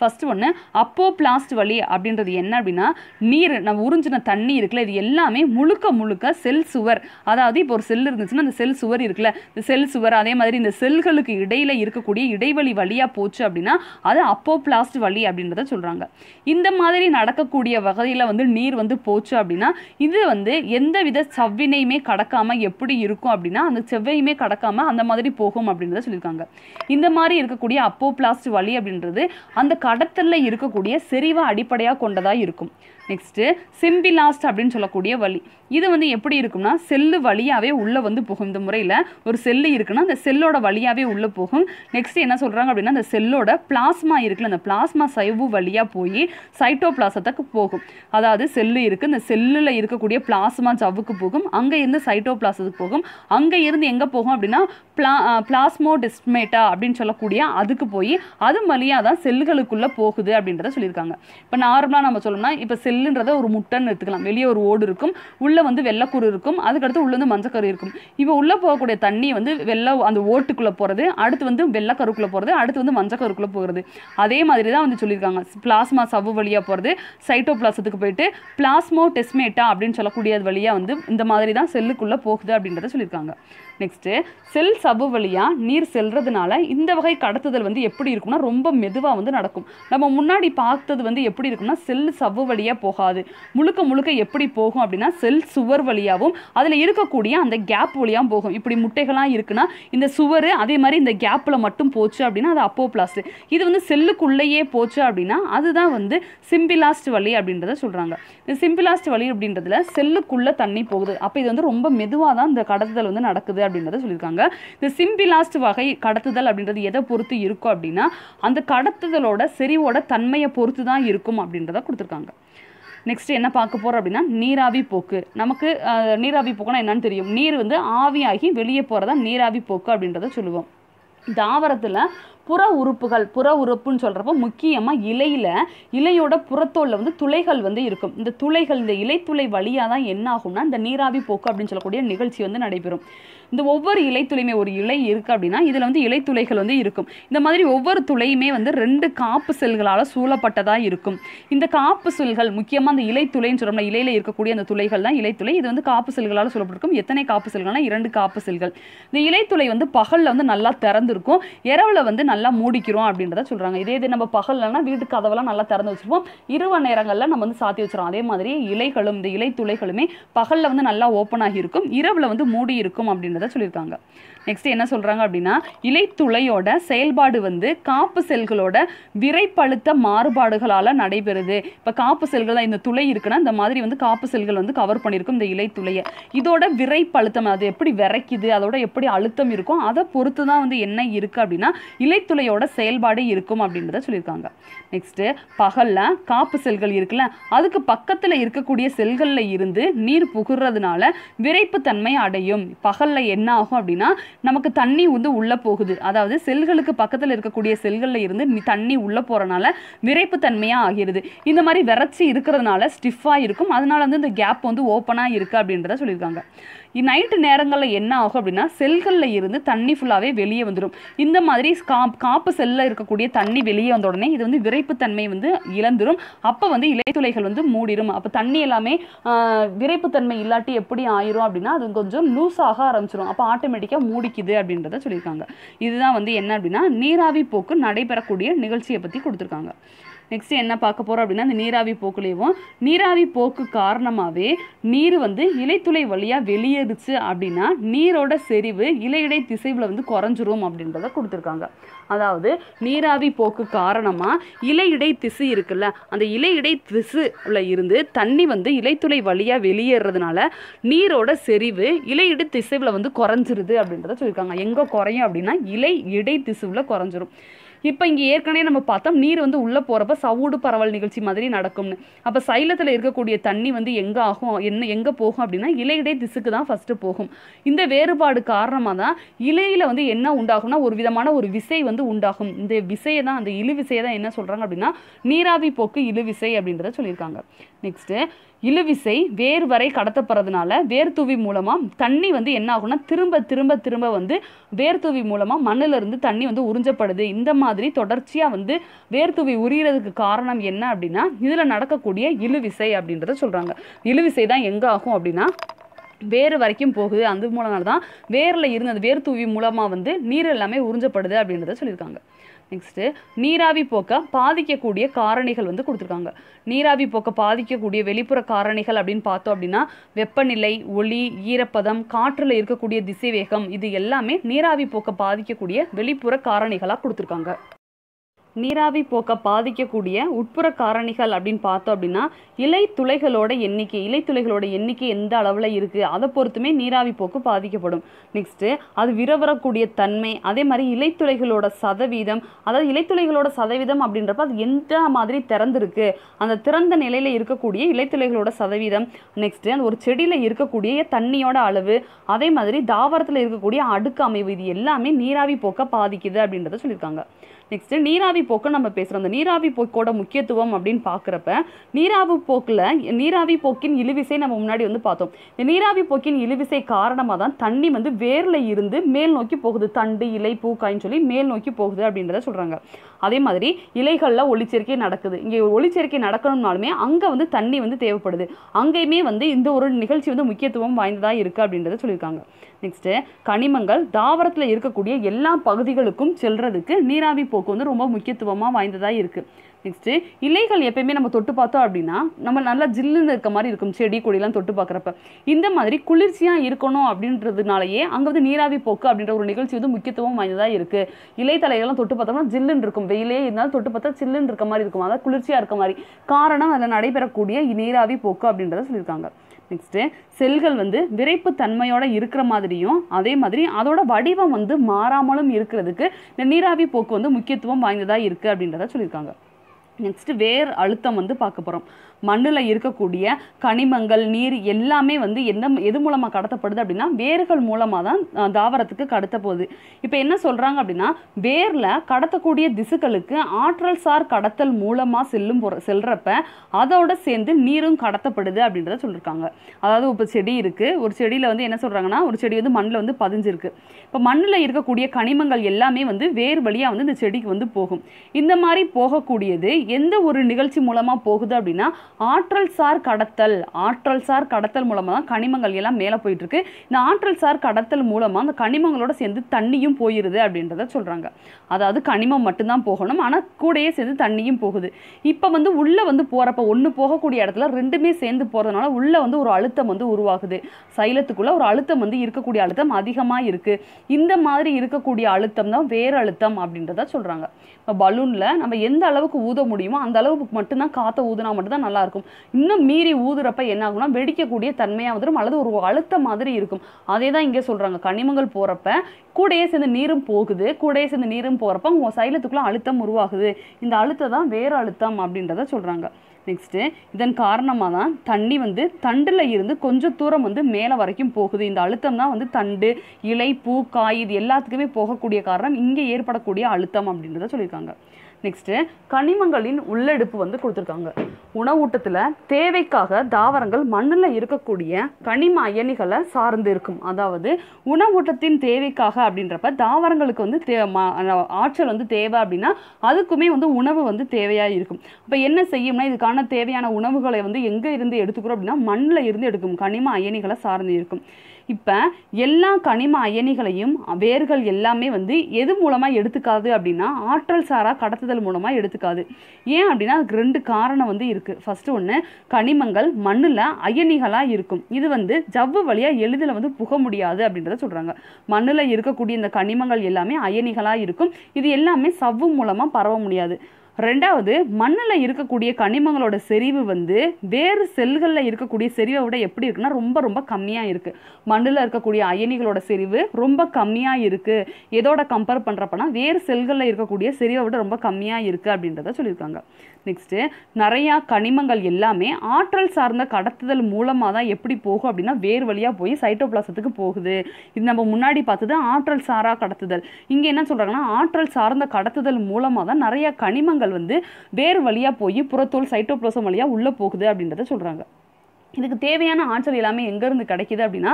ஃபஸ்ட்டு ஒன்று அப்போ பிளாஸ்ட் வழி அப்படின்றது என்ன அப்படின்னா நீர் நம்ம உரு உறிஞ்சின தண்ணி இருக்குல்ல இது எல்லாமே முழுக்க முழுக்க செல் சுவர் அதாவது இப்போ ஒரு செல் இருந்துச்சுன்னா அந்த செல் சுவர் இருக்குல்ல இந்த செல் சுவர் அதே மாதிரி இந்த செல்களுக்கு இடையில இருக்கக்கூடிய இடைவெளி வழியாக போச்சு அப்படின்னா அது அப்போ பிளாஸ்ட் வழி அப்படின்றத சொல்கிறாங்க இந்த மாதிரி நடக்கக்கூடிய வகையில் வந்து நீர் வந்து போச்சு அப்படின்னா இது வந்து எந்த வித சவ்வினையுமே கடக்காமல் எப்படி இருக்கும் அப்படின்னா அந்த செவ்வையுமே கடக்காமல் அந்த மாதிரி போகும் அப்படின்றத சொல்லியிருக்காங்க இந்த மாதிரி இருக்கக்கூடிய அப்போ பிளாஸ்ட் வழி அப்படின்றது அந்த கடத்தலில் இருக்கக்கூடிய செறிவை அடிப்படையாக கொண்டதாக இருக்கும் நெக்ஸ்ட்டு சிம்பிளாஸ்ட் அப்படின்னு சொல்லக்கூடிய வலி இது வந்து எப்படி இருக்கும்னா செல்லு வழியாகவே உள்ளே வந்து போகும் இந்த முறையில் ஒரு செல்லு இருக்குன்னா அந்த செல்லோட வழியாகவே உள்ளே போகும் நெக்ஸ்ட் என்ன சொல்கிறாங்க அப்படின்னா அந்த செல்லோட பிளாஸ்மா இருக்குல்ல அந்த பிளாஸ்மா சைவு வழியாக போய் சைட்டோபிளாசத்துக்கு போகும் அதாவது செல்லு இருக்குது இந்த செல்லில் இருக்கக்கூடிய பிளாஸ்மா சவுக்கு போகும் அங்கே இருந்து சைட்டோபிளாசத்துக்கு போகும் அங்கே இருந்து எங்கே போகும் அப்படின்னா பிளா பிளாஸ்மோ டிஸ்மேட்டா அப்படின்னு சொல்லக்கூடிய அதுக்கு போய் அது வழியாக தான் செல்லுகளுக்குள்ளே போகுது அப்படின்றத சொல்லியிருக்காங்க இப்போ நார்மலாக நம்ம சொல்லணும்னா இப்போ செல் வெள்ளுன்றத ஒரு முட்டைன்னு எடுத்துக்கலாம் வெளியே ஒரு ஓடு இருக்கும் உள்ளே வந்து வெள்ளக்கூறு இருக்கும் அதுக்கடுத்து உள்ளே வந்து மஞ்சக்கரு இருக்கும் இப்போ உள்ளே போகக்கூடிய தண்ணி வந்து வெள்ளை அந்த ஓட்டுக்குள்ளே போகிறது அடுத்து வந்து வெள்ளக்கருக்குள்ளே போகிறது அடுத்து வந்து மஞ்சக்கருக்குள்ளே போகிறது அதே மாதிரி தான் வந்து சொல்லியிருக்காங்க பிளாஸ்மா சவ்வு வழியாக போகிறது சைட்டோபிளாசத்துக்கு போயிட்டு பிளாஸ்மோ டெஸ்மேட்டா அப்படின்னு சொல்லக்கூடிய வழியாக வந்து இந்த மாதிரி தான் செல்லுக்குள்ளே போகுது அப்படின்றத சொல்லியிருக்காங்க நெக்ஸ்ட்டு செல் சபு வழியாக நீர் செல்றதுனால இந்த வகை கடத்துதல் வந்து எப்படி இருக்கும்னா ரொம்ப மெதுவாக வந்து நடக்கும் நம்ம முன்னாடி பார்த்தது வந்து எப்படி இருக்கும்னா செல் சவ்வு வழியாக போகாது முழுக்க முழுக்க எப்படி போகும் அப்படின்னா செல் சுவர் வழியாகவும் அதில் இருக்கக்கூடிய அந்த கேப் வழியாகவும் போகும் இப்படி முட்டைகள்லாம் இருக்குன்னா இந்த சுவர் அதே மாதிரி இந்த கேப்பில் மட்டும் போச்சு அப்படின்னா அது அப்போபிளாஸ்ட் இது வந்து செல்லுக்குள்ளேயே போச்சு அப்படின்னா அதுதான் வந்து சிம்பிளாஸ்ட் வழி அப்படின்றத சொல்கிறாங்க இந்த சிம்பிளாஸ்ட் வழி அப்படின்றதுல செல்லுக்குள்ளே தண்ணி போகுது அப்போ இது வந்து ரொம்ப மெதுவாக தான் இந்த கடத்துதல் வந்து நடக்குது அப்படின்றத சொல்லியிருக்காங்க இந்த சிம்பிளாஸ்ட் வகை கடத்துதல் அப்படின்றது எதை பொறுத்து இருக்கும் அப்படின்னா அந்த கடத்துதலோட செறிவோட தன்மையை பொறுத்து தான் இருக்கும் அப்படின்றத கொடுத்துருக்காங்க நெக்ஸ்ட் என்ன பார்க்க போகிறோம் அப்படின்னா நீராவி போக்கு நமக்கு நீராவி போக்குனா என்னன்னு தெரியும் நீர் வந்து ஆவியாகி வெளியே போகிறதா நீராவி போக்கு அப்படின்றத சொல்லுவோம் தாவரத்தில் புற உறுப்புகள் புற உறுப்புன்னு சொல்கிறப்போ முக்கியமாக இலையில் இலையோட புறத்தோல்ல வந்து துளைகள் வந்து இருக்கும் இந்த துளைகள் இந்த இலைத்துளை வழியாக தான் என்ன ஆகும்னா இந்த நீராவி போக்கு அப்படின்னு சொல்லக்கூடிய நிகழ்ச்சி வந்து நடைபெறும் இந்த ஒவ்வொரு இலைத்துளையுமே ஒரு இலை இருக்குது அப்படின்னா இதில் வந்து இலைத்துளைகள் வந்து இருக்கும் இந்த மாதிரி ஒவ்வொரு துளையுமே வந்து ரெண்டு காப்பு செல்களால் சூழப்பட்டதாக இருக்கும் இந்த காப்பு செல்கள் முக்கியமாக அந்த இலைத்துளைன்னு சொல்கிறோம்னா இலையில் இருக்கக்கூடிய அந்த துளைகள் தான் இலைத்துளை இது வந்து காப்பு செல்களால் சூழப்பட்டிருக்கும் எத்தனை காப்பு செல்கள்னால் இரண்டு காப்பு செல்கள் இந்த இலைத்துளை வந்து பகலில் வந்து நல்லா திறந்துருக்கும் இரவில் வந்து நல்லா நல்லா மூடிக்கிறோம் அப்படின்றத சொல்கிறாங்க இதே இது நம்ம பகல்லனா வீட்டு கதவெல்லாம் நல்லா திறந்து வச்சுருப்போம் இரவு நேரங்களில் நம்ம வந்து சாத்தி வச்சிரும் அதே மாதிரி இலைகளும் இந்த இலை துளைகளுமே பகலில் வந்து நல்லா ஓப்பன் ஆகி இருக்கும் இரவில் வந்து மூடி இருக்கும் அப்படின்றத சொல்லியிருக்காங்க நெக்ஸ்ட் என்ன சொல்கிறாங்க அப்படின்னா இலைத்துளையோட செயல்பாடு வந்து காப்பு செல்களோட விரைப்படுத்த மாறுபாடுகளால் நடைபெறுது இப்போ காப்பு செல்கள் தான் இந்த துளை இருக்குன்னா இந்த மாதிரி வந்து காப்பு செல்கள் வந்து கவர் பண்ணியிருக்கும் இந்த இலைத்துளையை இதோட விரைப்பழுத்தம் அது எப்படி விரைக்குது அதோட எப்படி அழுத்தம் இருக்கும் அதை பொறுத்து தான் வந்து என்ன இருக்குது அப்படின்னா இலைத்துளையோட செயல்பாடு இருக்கும் அப்படின்றத சொல்லியிருக்காங்க நெக்ஸ்ட்டு பகலில் காப்பு செல்கள் இருக்குல்ல அதுக்கு பக்கத்தில் இருக்கக்கூடிய செல்களில் இருந்து நீர் புகுறதுனால விரைப்பு தன்மை அடையும் பகலில் என்ன ஆகும் அப்படின்னா நமக்கு தண்ணி வந்து உள்ளே போகுது அதாவது செல்களுக்கு பக்கத்தில் இருக்கக்கூடிய செல்களில் இருந்து தண்ணி உள்ளே போகிறனால விரைப்பு தன்மையாக ஆகிறது இந்த மாதிரி விரச்சி இருக்கிறதுனால ஸ்டிஃபாக இருக்கும் அதனால வந்து இந்த கேப் வந்து ஓப்பனாக இருக்குது அப்படின்றத சொல்லியிருக்காங்க நைட்டு நேரங்களில் என்ன ஆகும் அப்படின்னா செல்களில் இருந்து தண்ணி ஃபுல்லாகவே வெளியே வந்துடும் இந்த மாதிரி கா காப்பு செல்லில் இருக்கக்கூடிய தண்ணி வெளியே வந்த உடனே இது வந்து விரைப்புத்தன்மை வந்து இழந்துடும் அப்போ வந்து இலைத்துளைகள் வந்து மூடிடும் அப்போ தண்ணி எல்லாமே விரைப்புத்தன்மை இல்லாட்டி எப்படி ஆயிரும் அப்படின்னா அது கொஞ்சம் லூஸ் ஆக ஆரம்பிச்சிடும் அப்போ ஆட்டோமேட்டிக்காக மூடிக்குது அப்படின்றத சொல்லியிருக்காங்க இதுதான் வந்து என்ன அப்படின்னா நீராவி போக்கு நடைபெறக்கூடிய நிகழ்ச்சியை பற்றி கொடுத்துருக்காங்க நெக்ஸ்ட் என்ன பார்க்க போகிறோம் அப்படின்னா அந்த நீராவி போக்குலேயும் நீராவி போக்கு காரணமாகவே நீர் வந்து இலைத்துளை வழியாக வெளியேறுச்சு அப்படின்னா நீரோட செறிவு இலையிடை திசைவில் வந்து குறைஞ்சிரும் அப்படின்றத கொடுத்துருக்காங்க அதாவது நீராவி போக்கு காரணமாக இலையிடை திசு இருக்குல்ல அந்த இலையிடை திசுல இருந்து தண்ணி வந்து இலைத்துளை வழியாக வெளியேறதுனால நீரோட செறிவு இலையிடு திசைவில் வந்து குறைஞ்சிருது அப்படின்றத சொல்லியிருக்காங்க எங்கே குறையும் அப்படின்னா இலை இடை திசுவில் குறைஞ்சிரும் இப்போ இங்கே ஏற்கனவே நம்ம பார்த்தோம் நீர் வந்து உள்ளே போகிறப்ப சவுடு பரவல் நிகழ்ச்சி மாதிரி நடக்கும்னு அப்போ சைலத்தில் இருக்கக்கூடிய தண்ணி வந்து எங்கே ஆகும் என்ன எங்கே போகும் அப்படின்னா இலையிடை திசுக்கு தான் ஃபஸ்ட்டு போகும் இந்த வேறுபாடு காரணமாக தான் இலையில் வந்து என்ன உண்டாகும்னா ஒரு விதமான ஒரு விசை வந்து உண்டாகும் இந்த விசையை தான் அந்த இழு விசையை தான் என்ன சொல்கிறாங்க அப்படின்னா நீராவி போக்கு இழு விசை அப்படின்றத சொல்லியிருக்காங்க நெக்ஸ்ட்டு இழுவிசை வேர் வரை கடத்தப்படுறதுனால தூவி மூலமாக தண்ணி வந்து என்ன ஆகும்னா திரும்ப திரும்ப திரும்ப வந்து தூவி மூலமாக மண்ணிலிருந்து தண்ணி வந்து உறிஞ்சப்படுது இந்த மாதிரி தொடர்ச்சியாக வந்து தூவி உரியறதுக்கு காரணம் என்ன அப்படின்னா இதில் நடக்கக்கூடிய இழுவிசை அப்படின்றத சொல்கிறாங்க இழுவிசை தான் எங்கே ஆகும் அப்படின்னா வேர் வரைக்கும் போகுது அந்த மூலனால தான் வேரில் இருந்தது வேர் தூவி மூலமாக வந்து நீர் எல்லாமே உறிஞ்சப்படுது அப்படின்றத சொல்லியிருக்காங்க நெக்ஸ்ட்டு நீராவி போக்கை பாதிக்கக்கூடிய காரணிகள் வந்து கொடுத்துருக்காங்க நீராவி போக்கை பாதிக்கக்கூடிய வெளிப்புற காரணிகள் அப்படின்னு பார்த்தோம் அப்படின்னா வெப்பநிலை ஒளி ஈரப்பதம் காற்றில் இருக்கக்கூடிய திசைவேகம் இது எல்லாமே நீராவி போக்கை பாதிக்கக்கூடிய வெளிப்புற காரணிகளாக கொடுத்துருக்காங்க நீராவி போக்க பாதிக்கக்கூடிய உட்புற காரணிகள் அப்படின்னு பார்த்தோம் அப்படின்னா இலை துளைகளோட எண்ணிக்கை இலை துளைகளோட எண்ணிக்கை எந்த அளவில் இருக்குது அதை பொறுத்துமே நீராவி போக்கு பாதிக்கப்படும் நெக்ஸ்ட்டு அது விரவரக்கூடிய தன்மை அதே மாதிரி இலைத்துளைகளோட சதவீதம் அதாவது இலைத்துளைகளோட சதவீதம் அப்படின்றப்ப அது எந்த மாதிரி திறந்திருக்கு அந்த திறந்த நிலையில் இருக்கக்கூடிய இலைத்துளைகளோட சதவீதம் நெக்ஸ்ட்டு அந்த ஒரு செடியில் இருக்கக்கூடிய தண்ணியோட அளவு அதே மாதிரி தாவரத்தில் இருக்கக்கூடிய அடுக்கு அமைவு இது எல்லாமே நீராவி போக்க பாதிக்குது அப்படின்றத சொல்லியிருக்காங்க நெக்ஸ்ட்டு நீராவி போக்கு நம்ம பேசுகிறோம் அந்த நீராவி போக்கோட முக்கியத்துவம் அப்படின்னு பார்க்குறப்ப நீராவி போக்கில் நீராவி போக்கின் இழுவிசை நம்ம முன்னாடி வந்து பார்த்தோம் இந்த நீராவி போக்கின் இழுவிசை காரணமாக தான் தண்ணி வந்து வேரில் இருந்து மேல் நோக்கி போகுது தண்டு இலை பூக்காயின்னு சொல்லி மேல் நோக்கி போகுது அப்படின்றத சொல்கிறாங்க அதே மாதிரி இலைகளில் ஒளிச்சேர்க்கை நடக்குது இங்கே ஒளிச்சேர்க்கை நடக்கணும்னாலுமே அங்கே வந்து தண்ணி வந்து தேவைப்படுது அங்கேயுமே வந்து இந்த ஒரு நிகழ்ச்சி வந்து முக்கியத்துவம் வாய்ந்ததாக இருக்குது அப்படின்றத சொல்லியிருக்காங்க நெக்ஸ்ட்டு கனிமங்கள் தாவரத்தில் இருக்கக்கூடிய எல்லா பகுதிகளுக்கும் செல்றதுக்கு நீராவி போக்கு வந்து ரொம்ப முக்கியத்துவமாக வாய்ந்ததாக இருக்குது நெக்ஸ்ட்டு இலைகள் எப்பயுமே நம்ம தொட்டு பார்த்தோம் அப்படின்னா நம்ம நல்லா ஜில்லுன்னு இருக்க மாதிரி இருக்கும் செடி கொடிலாம் தொட்டு பார்க்குறப்ப இந்த மாதிரி குளிர்ச்சியாக இருக்கணும் அப்படின்றதுனாலயே அங்கே வந்து நீராவி போக்கு அப்படின்ற ஒரு நிகழ்ச்சி வந்து முக்கியத்துவம் வாய்ந்ததாக இருக்குது இலை தலைகள்லாம் தொட்டு பார்த்தோம்னா ஜில்லுன்னு இருக்கும் வெயிலே இருந்தாலும் தொட்டு பார்த்தா சில்லுன்னு இருக்க மாதிரி இருக்கும் அதாவது குளிர்ச்சியாக இருக்க மாதிரி காரணம் அதில் நடைபெறக்கூடிய நீராவி போக்கு அப்படின்றத சொல்லியிருக்காங்க நெக்ஸ்ட்டு செல்கள் வந்து விரைப்பு தன்மையோடு இருக்கிற மாதிரியும் அதே மாதிரி அதோட வடிவம் வந்து மாறாமலும் இருக்கிறதுக்கு இந்த நீராவி போக்கு வந்து முக்கியத்துவம் வாய்ந்ததாக இருக்குது அப்படின்றத சொல்லியிருக்காங்க நெக்ஸ்ட்டு வேர் அழுத்தம் வந்து பார்க்க போகிறோம் மண்ணில் இருக்கக்கூடிய கனிமங்கள் நீர் எல்லாமே வந்து எந்த எது மூலமாக கடத்தப்படுது அப்படின்னா வேர்கள் மூலமாக தான் தாவரத்துக்கு கடத்த போகுது இப்போ என்ன சொல்கிறாங்க அப்படின்னா வேரில் கடத்தக்கூடிய திசுக்களுக்கு ஆற்றல் சார் கடத்தல் மூலமாக செல்லும் செல்றப்ப அதோட சேர்ந்து நீரும் கடத்தப்படுது அப்படின்றத சொல்லியிருக்காங்க அதாவது இப்போ செடி இருக்குது ஒரு செடியில் வந்து என்ன சொல்கிறாங்கன்னா ஒரு செடி வந்து மண்ணில் வந்து பதிஞ்சிருக்கு இப்போ மண்ணில் இருக்கக்கூடிய கனிமங்கள் எல்லாமே வந்து வேர் வழியாக வந்து இந்த செடிக்கு வந்து போகும் இந்த மாதிரி போகக்கூடியது எந்த ஒரு நிகழ்ச்சி மூலமாக போகுது அப்படின்னா ஆற்றல் சார் கடத்தல் ஆற்றல் சார் கடத்தல் மூலமாக தான் கனிமங்கள் எல்லாம் மேலே போயிட்டுருக்கு இந்த ஆற்றல் சார் கடத்தல் மூலமாக அந்த கனிமங்களோட சேர்ந்து தண்ணியும் போயிடுது அப்படின்றத சொல்கிறாங்க அதாவது கனிமம் மட்டும்தான் போகணும் ஆனால் கூடையே சேர்ந்து தண்ணியும் போகுது இப்போ வந்து உள்ளே வந்து போகிறப்ப ஒன்று போகக்கூடிய இடத்துல ரெண்டுமே சேர்ந்து போகிறதுனால உள்ளே வந்து ஒரு அழுத்தம் வந்து உருவாகுது சைலத்துக்குள்ளே ஒரு அழுத்தம் வந்து இருக்கக்கூடிய அழுத்தம் அதிகமாக இருக்குது இந்த மாதிரி இருக்கக்கூடிய அழுத்தம் தான் வேறு அழுத்தம் அப்படின்றத சொல்கிறாங்க இப்போ பலூனில் நம்ம எந்த அளவுக்கு ஊத முடியுமோ அந்த அளவுக்கு மட்டும்தான் காற்றை ஊதுனா மட்டும்தான் நல்லா இருக்கும் இன்னும் மீறி ஊதுறப்ப என்ன ஆகும்னா வெடிக்கக்கூடிய தன்மையாக வந்துடும் அல்லது ஒரு அழுத்த மாதிரி இருக்கும் அதே தான் இங்கே சொல்கிறாங்க கனிமங்கள் போகிறப்ப கூடையே சேர்ந்து நீரும் போகுது கூடையே சேர்ந்து நீரும் போகிறப்ப உங்கள் சைலத்துக்குள்ளே அழுத்தம் உருவாகுது இந்த அழுத்தம் தான் வேறு அழுத்தம் அப்படின்றத சொல்கிறாங்க நெக்ஸ்ட்டு இதன் காரணமாக தான் தண்ணி வந்து தண்டில் இருந்து கொஞ்சம் தூரம் வந்து மேலே வரைக்கும் போகுது இந்த அழுத்தம் தான் வந்து தண்டு இலை பூ காய் இது எல்லாத்துக்குமே போகக்கூடிய காரணம் இங்கே ஏற்படக்கூடிய அழுத்தம் அப்படின்றத சொல்லியிருக்காங்க நெக்ஸ்ட்டு கனிமங்களின் உள்ளெடுப்பு வந்து கொடுத்துருக்காங்க உணவூட்டத்தில் தேவைக்காக தாவரங்கள் மண்ணில் இருக்கக்கூடிய கனிம அயனிகளை சார்ந்து இருக்கும் அதாவது உணவூட்டத்தின் தேவைக்காக அப்படின்றப்ப தாவரங்களுக்கு வந்து தே ஆற்றல் வந்து தேவை அப்படின்னா அதுக்குமே வந்து உணவு வந்து தேவையாக இருக்கும் இப்போ என்ன செய்யும்னா இதுக்கான தேவையான உணவுகளை வந்து எங்கே இருந்து எடுத்துக்கிறோம் அப்படின்னா மண்ணில் இருந்து எடுக்கும் கனிம அயனிகளை சார்ந்து இருக்கும் இப்போ எல்லா கனிம அயனிகளையும் வேர்கள் எல்லாமே வந்து எது மூலமாக எடுத்துக்காது அப்படின்னா ஆற்றல் சாரா கடத்துதல் மூலமாக எடுத்துக்காது ஏன் அப்படின்னா அதுக்கு ரெண்டு காரணம் வந்து இருக்குது ஃபஸ்ட்டு ஒன்று கனிமங்கள் மண்ணில் அயனிகளாக இருக்கும் இது வந்து ஜவ்வு வழியாக எளிதில் வந்து புக முடியாது அப்படின்றத சொல்கிறாங்க மண்ணில் இருக்கக்கூடிய இந்த கனிமங்கள் எல்லாமே அயனிகளாக இருக்கும் இது எல்லாமே சவ்வு மூலமாக பரவ முடியாது ரெண்டாவது மண்ணில் இருக்கக்கூடிய கனிமங்களோட செறிவு வந்து வேறு செல்களில் இருக்கக்கூடிய செறிவை விட எப்படி இருக்குன்னா ரொம்ப ரொம்ப கம்மியாக இருக்குது மண்ணில் இருக்கக்கூடிய அயனிகளோட செறிவு ரொம்ப கம்மியாக இருக்குது எதோட கம்பேர் பண்ணுறப்பனா வேறு செல்களில் இருக்கக்கூடிய செறிவை விட ரொம்ப கம்மியாக இருக்குது அப்படின்றத சொல்லியிருக்காங்க நெக்ஸ்ட்டு நிறையா கனிமங்கள் எல்லாமே ஆற்றல் சார்ந்த கடத்துதல் மூலமாக தான் எப்படி போகும் அப்படின்னா வேர் வழியாக போய் சைட்டோபிளாசத்துக்கு போகுது இது நம்ம முன்னாடி பார்த்தது ஆற்றல் சாரா கடத்துதல் இங்கே என்ன சொல்கிறாங்கன்னா ஆற்றல் சார்ந்த கடத்துதல் மூலமாக தான் நிறையா கனிமங்கள் வந்து வேர் வழியாக போய் புறத்தோல் சைட்டோபிளாசம் வழியாக உள்ளே போகுது அப்படின்றத சொல்கிறாங்க இதுக்கு தேவையான ஆற்றல் எல்லாமே எங்கேருந்து கிடைக்கிது அப்படின்னா